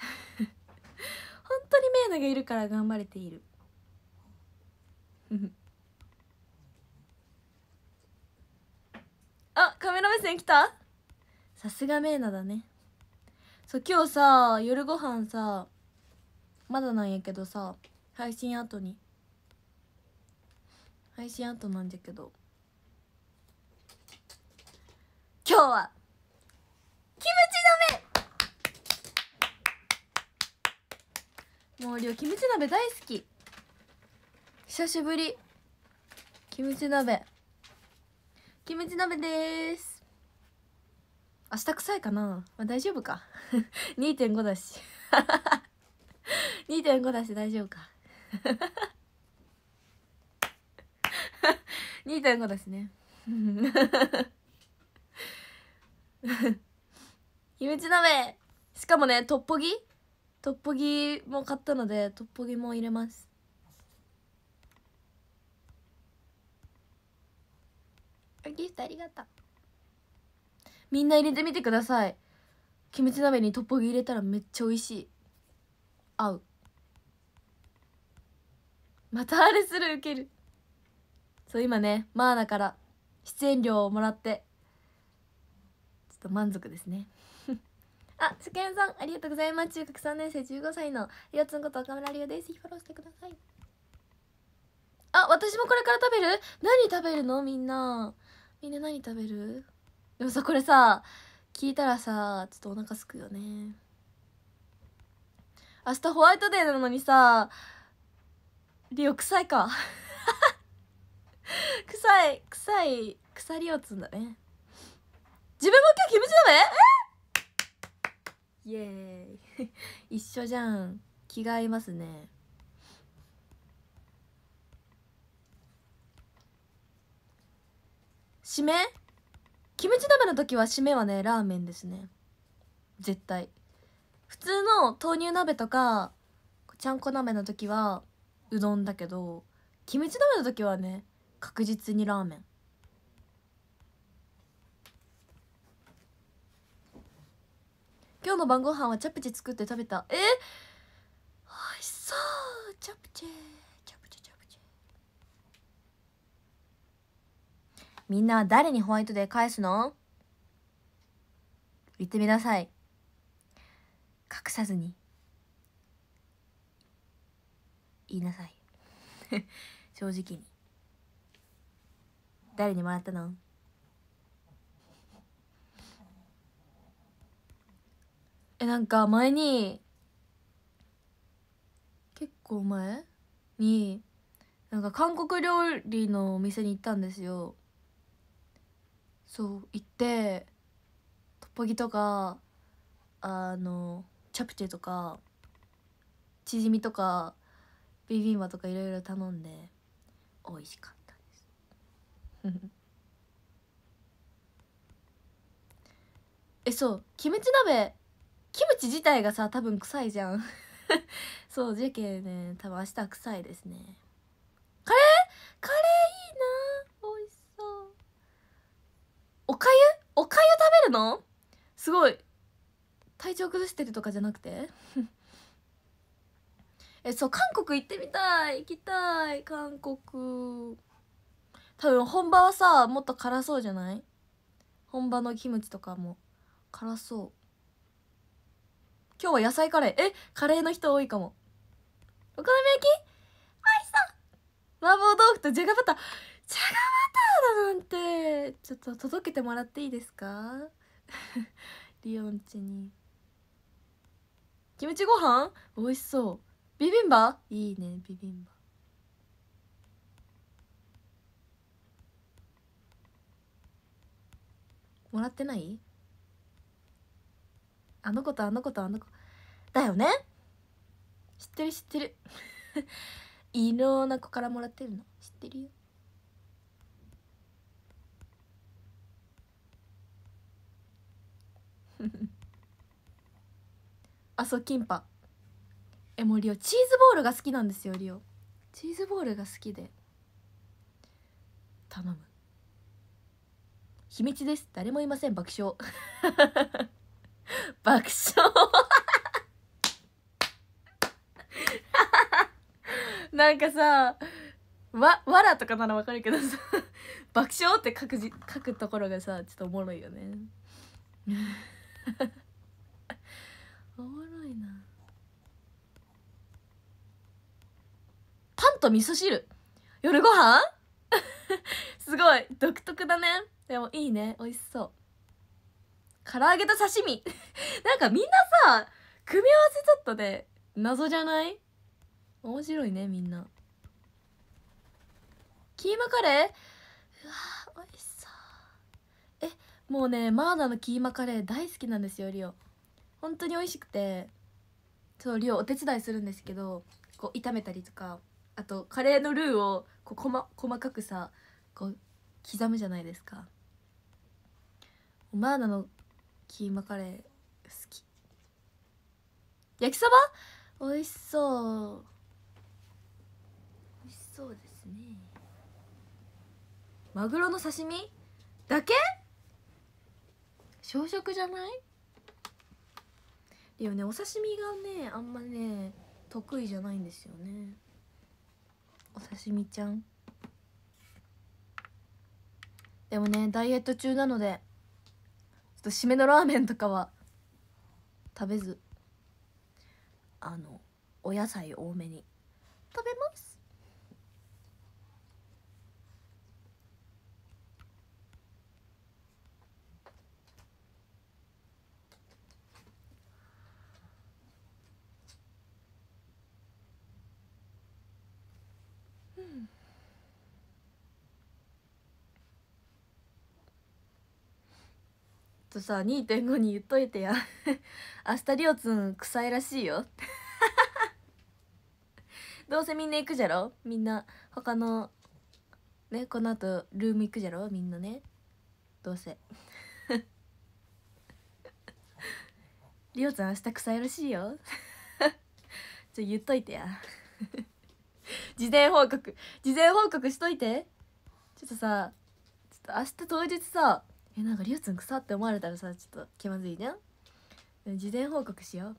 本当にメイナがいるから頑張れている あカメラ目線来たさすがメイナだねそう今日さ夜ご飯さまだなんやけどさ配信後に配信トなんじゃけど今日はキムチ鍋もうりょうキムチ鍋大好き久しぶりキムチ鍋キムチ鍋です明日臭いかな、まあ、大丈夫か2.5 だし2.5 だし大丈夫か2.5ですねキムチ鍋しかもねトッポギトッポギも買ったのでトッポギも入れますギフトありがとうみんな入れてみてくださいキムチ鍋にトッポギ入れたらめっちゃ美味しい合うまたあれするウケるそう今ねマーナから出演料をもらってちょっと満足ですね あ、スケンさんありがとうございます中学3年生15歳のりょつんこと岡村りおですフォローしてくださいあ、私もこれから食べる何食べるのみんなみんな何食べるでもさこれさ聞いたらさちょっとお腹すくよね明日ホワイトデーなのにさリオ臭いか 臭い臭い鎖をつんだね自分も今日キムチ鍋えイエーイ 一緒じゃん気が合いますね締めキムチ鍋の時は締めはねラーメンですね絶対普通の豆乳鍋とかちゃんこ鍋の時はうどんだけどキムチ鍋の時はね確実にラーメン今日の晩ご飯はチャプチェ作って食べたえおいしそうチャプチェチャプチェチャプチェみんな誰にホワイトデー返すの言ってみなさい隠さずに言いなさい 正直に誰にもらったのえなんか前に結構前になんか韓国料理のお店に行ったんですよそう行ってトッポギとかあのチャプチェとかチヂミとかビビンバとかいろいろ頼んで美味しかった えそうキムチ鍋キムチ自体がさ多分臭いじゃん そう事件ケね多分明日は臭いですねカレーカレーいいな美味しそうおかゆおかゆ食べるのすごい体調崩してるとかじゃなくて えそう韓国行ってみたい行きたい韓国多分本場はさもっと辛そうじゃない本場のキムチとかも辛そう今日は野菜カレーえカレーの人多いかもお好み焼きおいしそう麻婆豆腐とじゃがバターじゃがバターだなんてちょっと届けてもらっていいですか リオンチにキムチご飯美味しそうビビンバいいねビビンバもらってないあの子とあの子とあの子だよね知ってる知ってる 異能な子からもらってるの知ってるよ あそうキンパえもうリオチーズボールが好きなんですよリオチーズボールが好きで頼む秘密です誰もいません爆笑 爆笑 なんかさわわらとかならわかるけどさ爆笑って書くじ書くところがさちょっとおもろいよね おもろいなパンと味噌汁夜ご飯 すごい独特だねでもいいね美味しそう唐揚げと刺身 なんかみんなさ組み合わせちょっとで、ね、謎じゃない面白いねみんなキーマカレーうわー美味しそうえもうねマーナのキーマカレー大好きなんですよリオ本当に美味しくてそうリオお手伝いするんですけどこう炒めたりとかあとカレーのルーをこ細細かくさこう刻むじゃないですかマーナのキーマカレー好き焼きそば美味しそう美味しそうですねマグロの刺身だけ小食じゃないでもねお刺身がねあんまね得意じゃないんですよねお刺身ちゃんでもねダイエット中なのでちょっと締めのラーメンとかは食べずあのお野菜多めに食べますとさ2.5に言っといてや 明日りょうつん臭いらしいよ どうせみんな行くじゃろみんな他のねこの後ルーム行くじゃろみんなねどうせ りょうちん明日臭いらしいよちょ言っといてや事前報告事前報告しといてちょっとさちょっと明日当日さえなんかりゅうつん腐って思われたらさちょっと気まずいじゃん事前報告しよう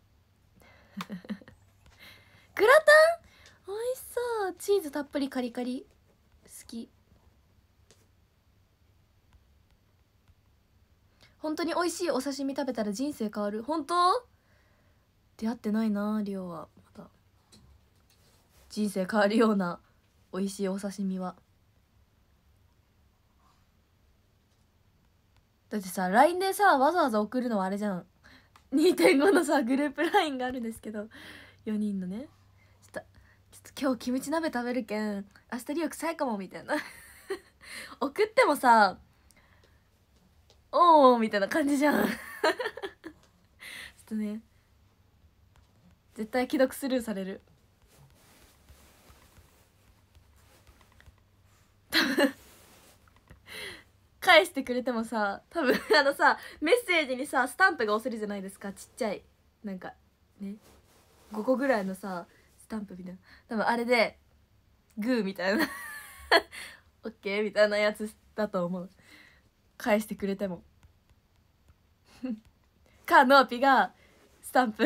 グラタン美味しそうチーズたっぷりカリカリ好き本当に美味しいお刺身食べたら人生変わる本当出会ってないなりょうはまた人生変わるような美味しいお刺身は。だってさ LINE でさわざわざ送るのはあれじゃん2.5のさグループ LINE があるんですけど4人のねちょっとちょっと今日キムチ鍋食べるけん明日リオ臭いかもみたいな 送ってもさおおみたいな感じじゃん ちょっとね絶対既読スルーされる多分返してくれてもさ多分 あのさメッセージにさスタンプが押せるじゃないですかちっちゃいなんかね5個ぐらいのさスタンプみたいな多分あれでグーみたいな オッケーみたいなやつだと思う返してくれても かノーピがスタンプ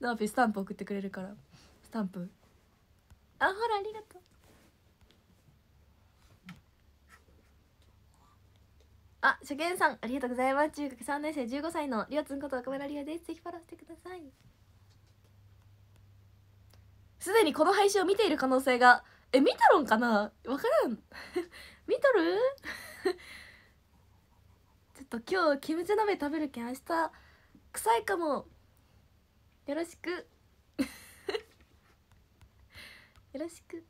ノーピスタンプ送ってくれるからスタンプあほらありがとうあ、初見さん、ありがとうございます。中学三年生十五歳のりょうつんこと岡村りおです。ぜひフォローしてください。すでにこの配信を見ている可能性が、え、見たろんかなわからん。見とる ちょっと今日、キムチ鍋食べるけん、明日、臭いかも。よろしく。よろしく。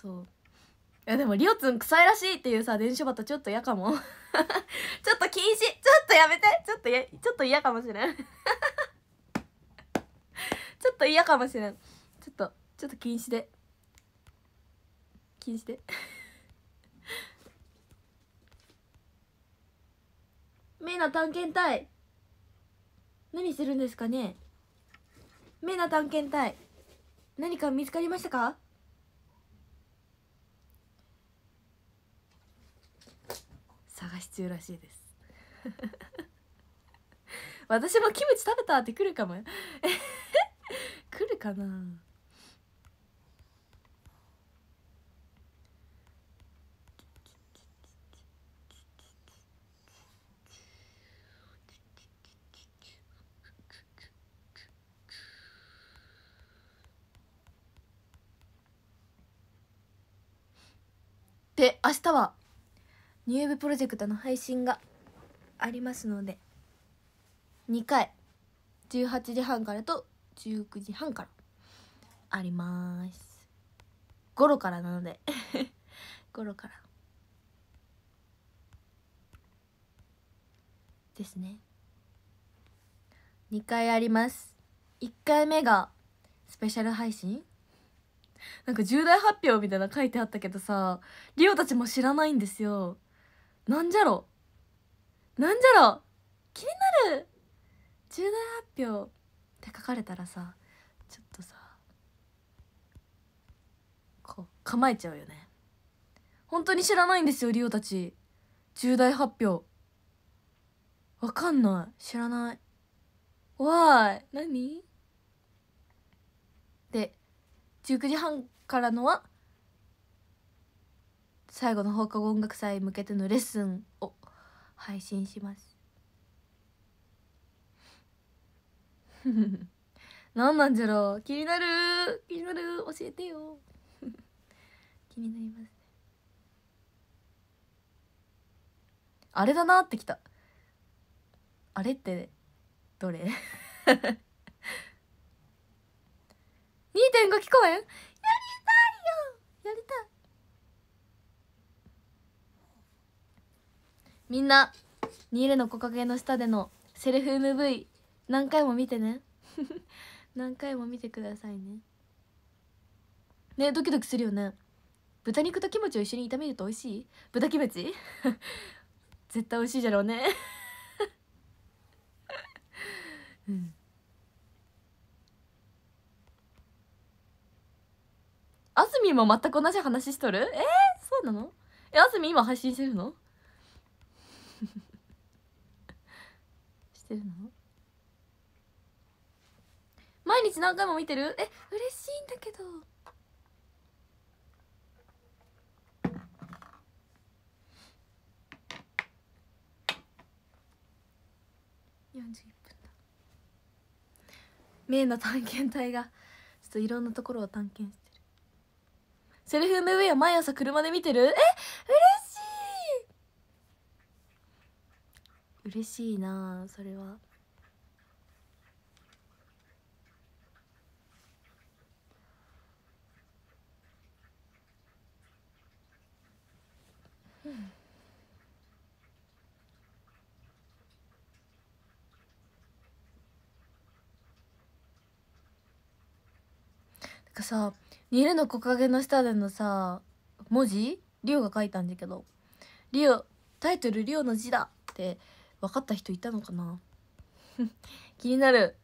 そういやでもりおつん臭いらしいっていうさ電車バタちょっと嫌かも ちょっと禁止ちょっとやめてちょっとやちょっと嫌かもしれん ちょっと嫌かもしれんちょっとちょっと禁止で禁止でメイナ探検隊何してるんですかねメイナ探検隊何か見つかりましたか探し中らしいです 私もキムチ食べたって来るかも 来るかなで明日はニューウブプロジェクトの配信がありますので2回18時半からと19時半からあります5路からなので5路 からですね2回あります1回目がスペシャル配信なんか重大発表みたいな書いてあったけどさリオたちも知らないんですよなんじゃろなんじゃろ気になる重大発表って書かれたらさちょっとさこう構えちゃうよね本当に知らないんですよリオたち重大発表わかんない知らないわーい何で19時半からのは最後の放課後音楽祭向けてのレッスンを配信します 何なんじゃろう気になる気になる教えてよ 気になりますねあれだなってきたあれってどれ ?2.5 期公演やりたいよやりたいみんなニールの木陰の下でのセルフ MV 何回も見てね 何回も見てくださいねねドキドキするよね豚肉とキムチを一緒に炒めると美味しい豚キムチ 絶対美味しいじゃろうね うんあずみも全く同じ話しとるえー、そうなのえあずみ今配信してるのしてるの毎日何回も見てるえ嬉しいんだけど41分だメイの探検隊がちょっといろんなところを探検してるセルフ MV は毎朝車で見てるえ嬉しいなそれはなんかさ「ニルの木陰の下で」のさ文字リオが書いたんだけど「リオタイトルリオの字だ」って分かった人いたのかな 気になる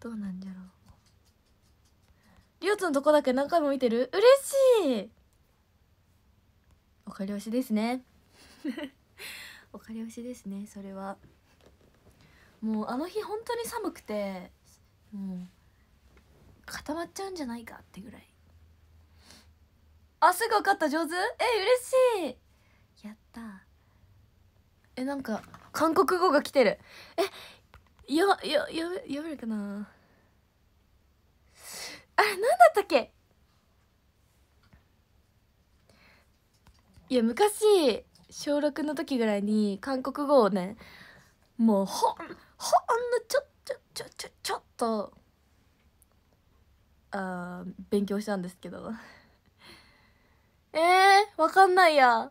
どうなんじゃろうりょうつのとこだけ何回も見てる嬉しいおかり押しですね おかり押しですねそれはもうあの日本当に寒くてもう固まっちゃうんじゃないかってぐらいあすぐ分かった上手え嬉しいやったえなんか韓国語が来てるえよよよ読めるかなあれ何だったっけいや昔小6の時ぐらいに韓国語をねもうほんほんのちょちょちょちょちょっとあ勉強したんですけどえー、わかんないや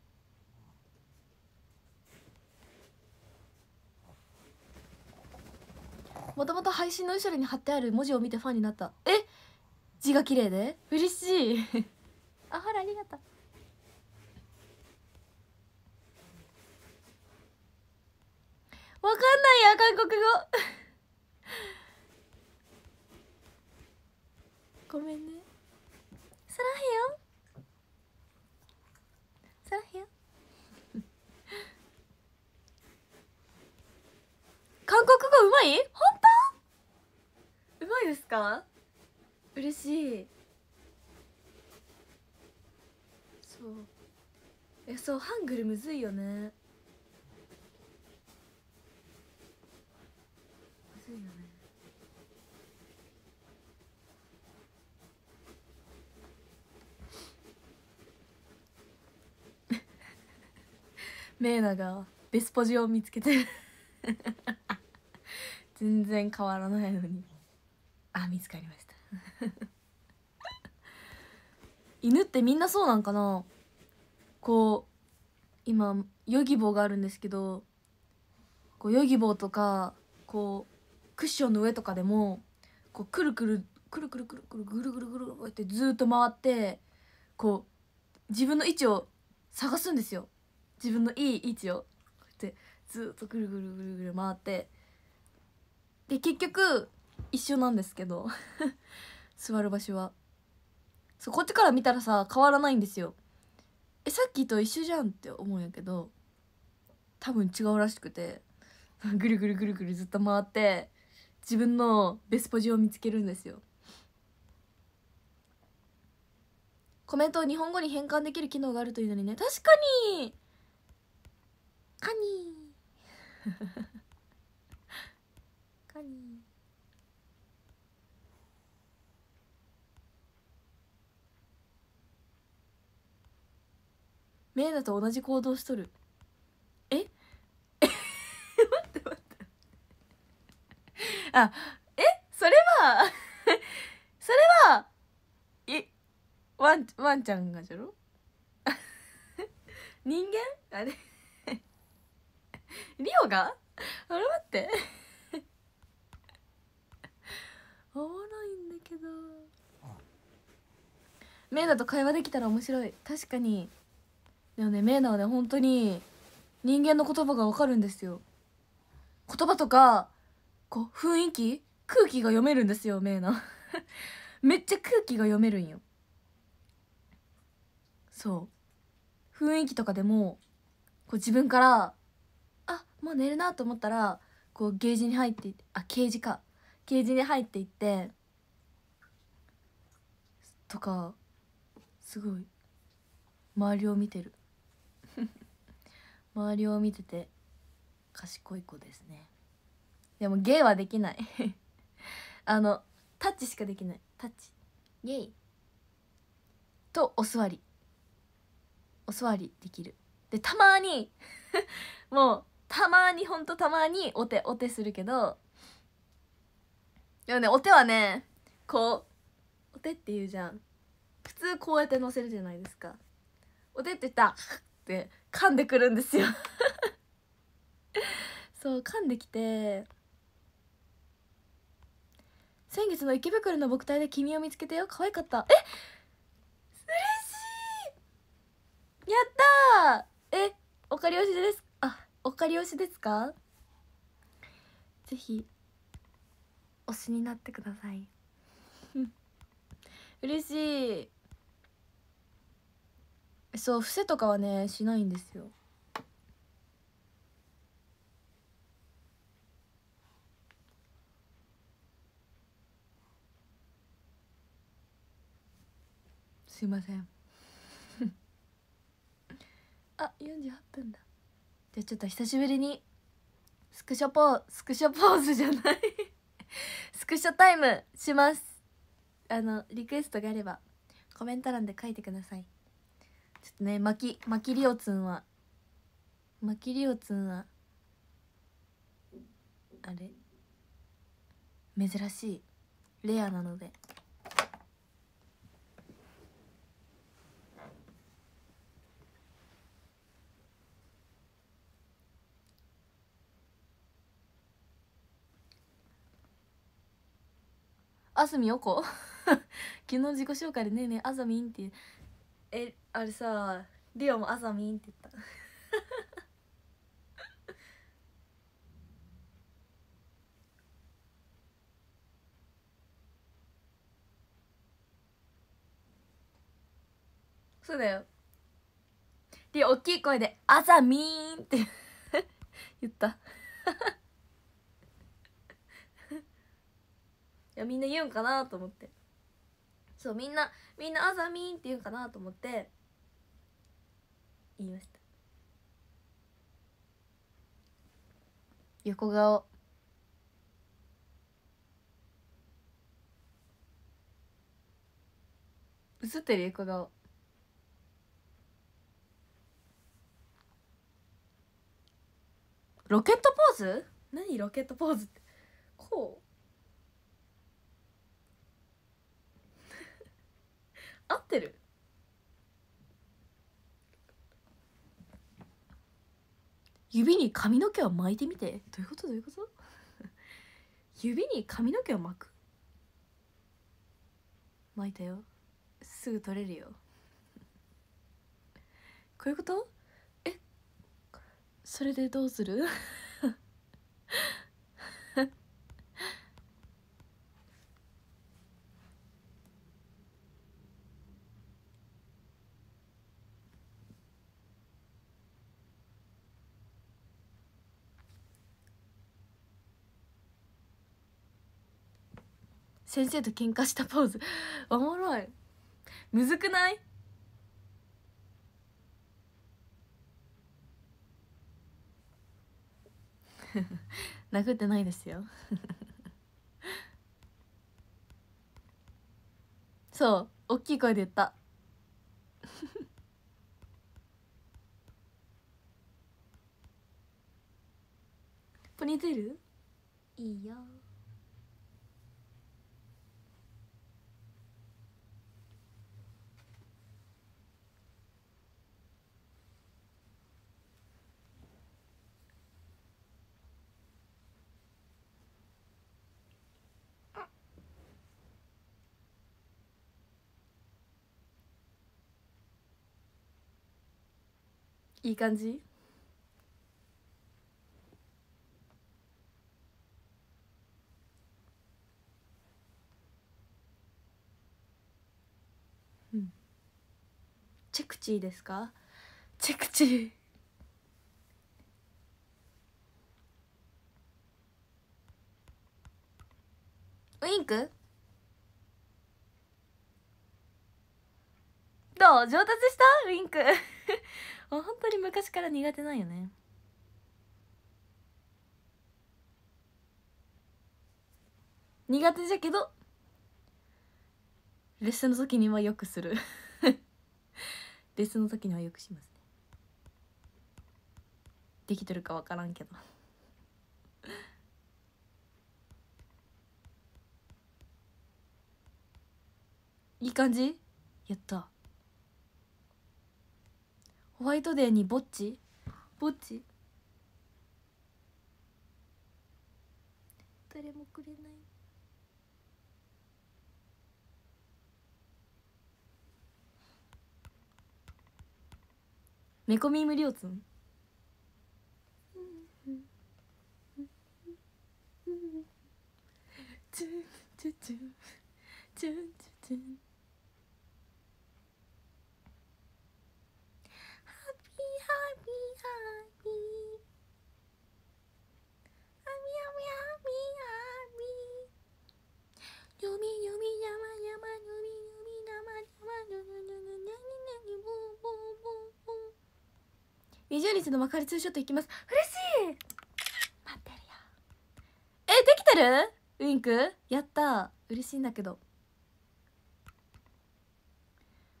もともと配信の後ろに貼ってある文字を見てファンになったえ字が綺麗で嬉しい あほらありがとうわかんないや韓国語 ごめんねサラヘヨサラヘヨ韓国語うまいほか嬉しいそうえそうハングルむずいよねむずいよねメーナがベスポジを見つけて全然変わらないのにあ見つかりました 犬ってみんなそうなんかなこう今ヨギボーがあるんですけどこうヨギボーとかこうクッションの上とかでもこうくるくるくるくるくるくるぐるぐるぐるぐるってずっと回ってこう自分の位置を探すんですよ自分のいい位置をこうやってずっとぐるぐるぐるぐる回ってで結局一緒なんですけど 座る場所はそうこっちから見たらさ変わらないんですよえさっきと一緒じゃんって思うんやけど多分違うらしくて ぐるぐるぐるぐるずっと回って自分のベスポジを見つけるんですよコメントを日本語に変換できる機能があるというのにね確かにカニーカニ ーレイナと同じ行動しとるえ 待って待ってあえそれは それはえワンワンちゃんがじゃろ 人間あれリオがあれ待っておもろいんだけどメイナと会話できたら面白い確かにでもねメーナはね本当に人間の言葉がわかるんですよ言葉とかこう雰囲気空気が読めるんですよメーナ めっちゃ空気が読めるんよそう雰囲気とかでもこう自分からあもう寝るなと思ったらこうゲージに入っていってあケージかケージに入っていってとかすごい周りを見てる 周りを見てて賢い子ですねでも芸はできない あのタッチしかできないタッチゲイとお座りお座りできるでたまに もうたまにほんとたまにお手お手するけどでもねお手はねこうお手って言うじゃん普通こうやって乗せるじゃないですかお手って言ったらって噛んでくるんですよ そう噛んできて先月の池袋の牧隊で君を見つけてよ可愛かったえ嬉しいやったえおかりおしですあおかりおしですかぜひ推しになってください 嬉しいそう伏せとかはねしないんですよすいません あ48分だじゃあちょっと久しぶりにスクショポースクショポーズじゃない スクショタイムしますあのリクエストがあればコメント欄で書いてくださいちょっとねまきまきりおつんはまきりおつんはあれ珍しいレアなのであすみおこ昨日自己紹介でねえねえあざみんってえあれさリオも「あさみん」って言ったそうだよリオ大きい声で「あさみん」って 言ったいやみんな言うんかなと思ってそうみんなみんな「あさみん」って言うんかなと思って言いました横顔映ってる横顔ロケットポーズ何ロケットポーズってこう 合ってる指に髪の毛を巻いてみてどういうことどういうこと 指に髪の毛を巻く巻いたよすぐ取れるよこういうことえそれでどうする先生と喧嘩したポーズ おもろいむずくない 殴ってないですよ そう大きい声で言ったポニーテールいいよいい感じうんチェクチーですかチェクチーウインクどう上達したウインク本当に昔から苦手なんよね苦手じゃけどレッスンの時にはよくする レッスンの時にはよくしますねできてるか分からんけどいい感じやったホワイトデーにぼっちぼっち誰もくれないメコミームリョツンチュンチュンチュンチュチュンみあみあみあみあみよみよみやまやまよみよみやままよよよにゃにぼぼぼぼう20日の幕張ツーショットいきます嬉しい待ってるよえできてるウインクやった嬉しいんだけど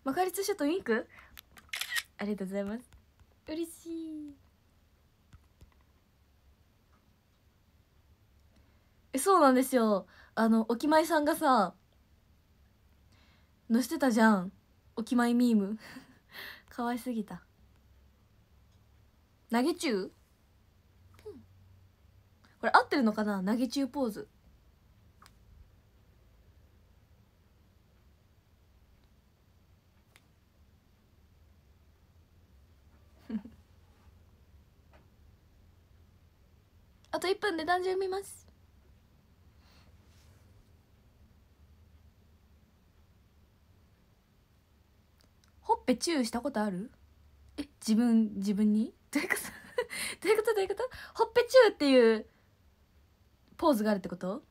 幕張ツーショットウインクありがとうございます嬉しいえそうなんですよあのおきまいさんがさ載せてたじゃんおきまいミーム かわいすぎた投げ中これ合ってるのかな投げ中ポーズあと1分で誕生日見ますほっぺチューしたことあるえ自分自分にどういうこと どういうことどういうことほっぺチューっていうポーズがあるってこと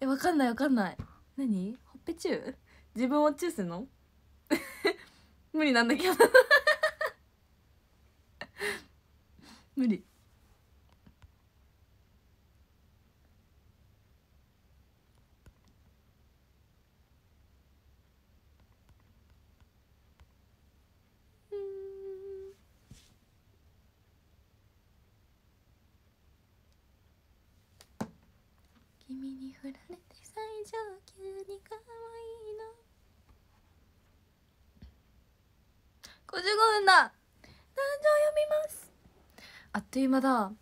えわかんないわかんない何ほっぺチュー自分をチューするの 無理なんだけど 無理振られて最上級に可愛いの55分だ壇上読みますあっという間だ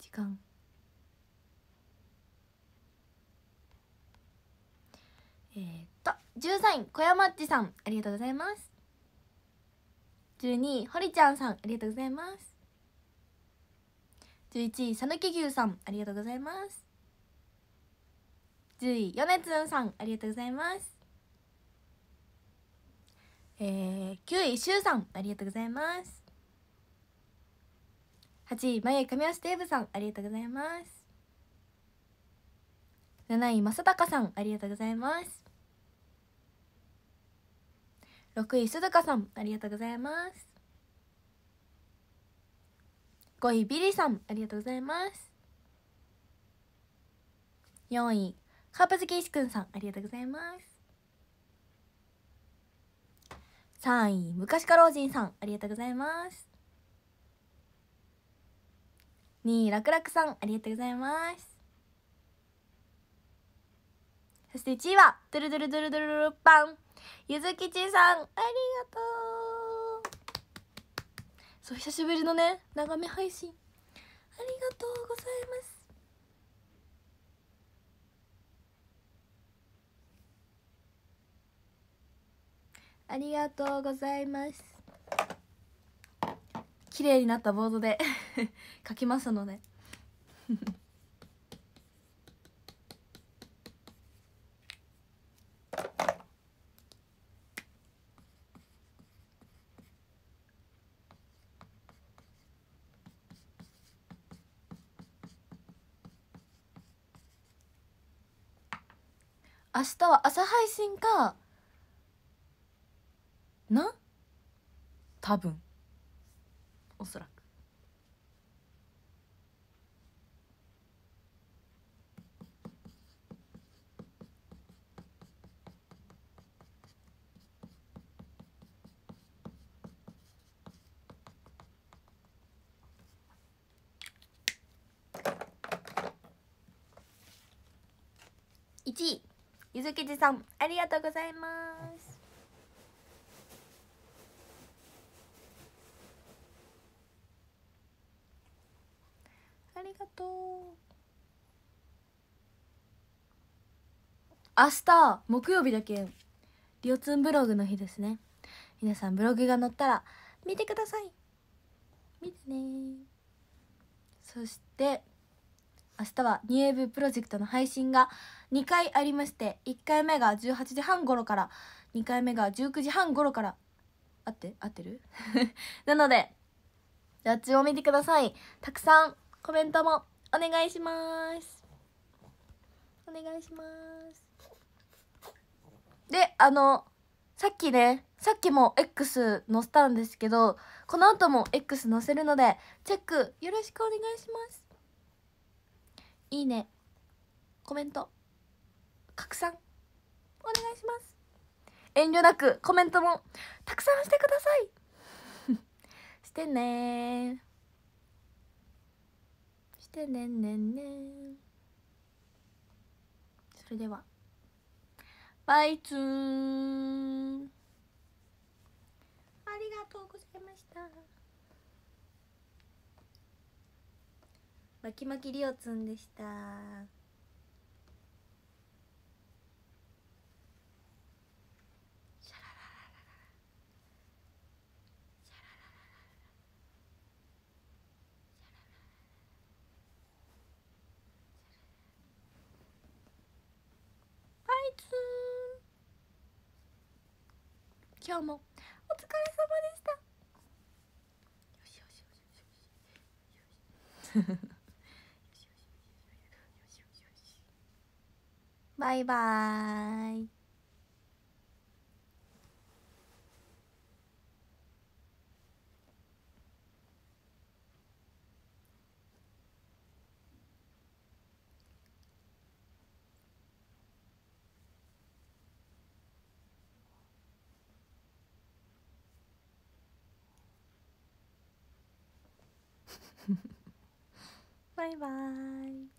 時間えー、っと13位小山っちさんありがとうございます12位堀ちゃんさんありがとうございます11位佐野木牛さんありがとうございます10位米津さんありがとうございますえー、9位しさんありがとうございます8位前神吉デーブさんありがとうございます7位正隆さんありがとうございます6位鈴鹿さんありがとうございます5位ビリさんありがとうございます4位カープ好き石くんさんありがとうございます3位昔から老人さんありがとうございます2位らくらくさんありがとうございますそして1位はドゥルドゥルドゥルドゥルルパンゆずきちさんありがとうそう久しぶりのね長め配信ありがとうございますありがとうございます綺麗になったボードで 書きますので明日は朝配信かな多分おそらく。1位ゆずきじさんありがとうございます明日木曜日だけリオツンブログの日ですね皆さんブログが載ったら見てください見てねそして明日はニューエブプロジェクトの配信が2回ありまして1回目が18時半頃から2回目が19時半頃から合って合ってる なのでどっちも見てくださいたくさんコメントもお願いしますお願いしますであのさっきねさっきも X 載せたんですけどこの後も X 載せるのでチェックよろしくお願いしますいいねコメント拡散お願いします遠慮なくコメントもたくさんしてください してねしてねんねんねそれではバイツン。ありがとうございましたまきまきリオツンでした今日もお疲れ様でしたよしよしよしよしよしバイバーイ バイバーイ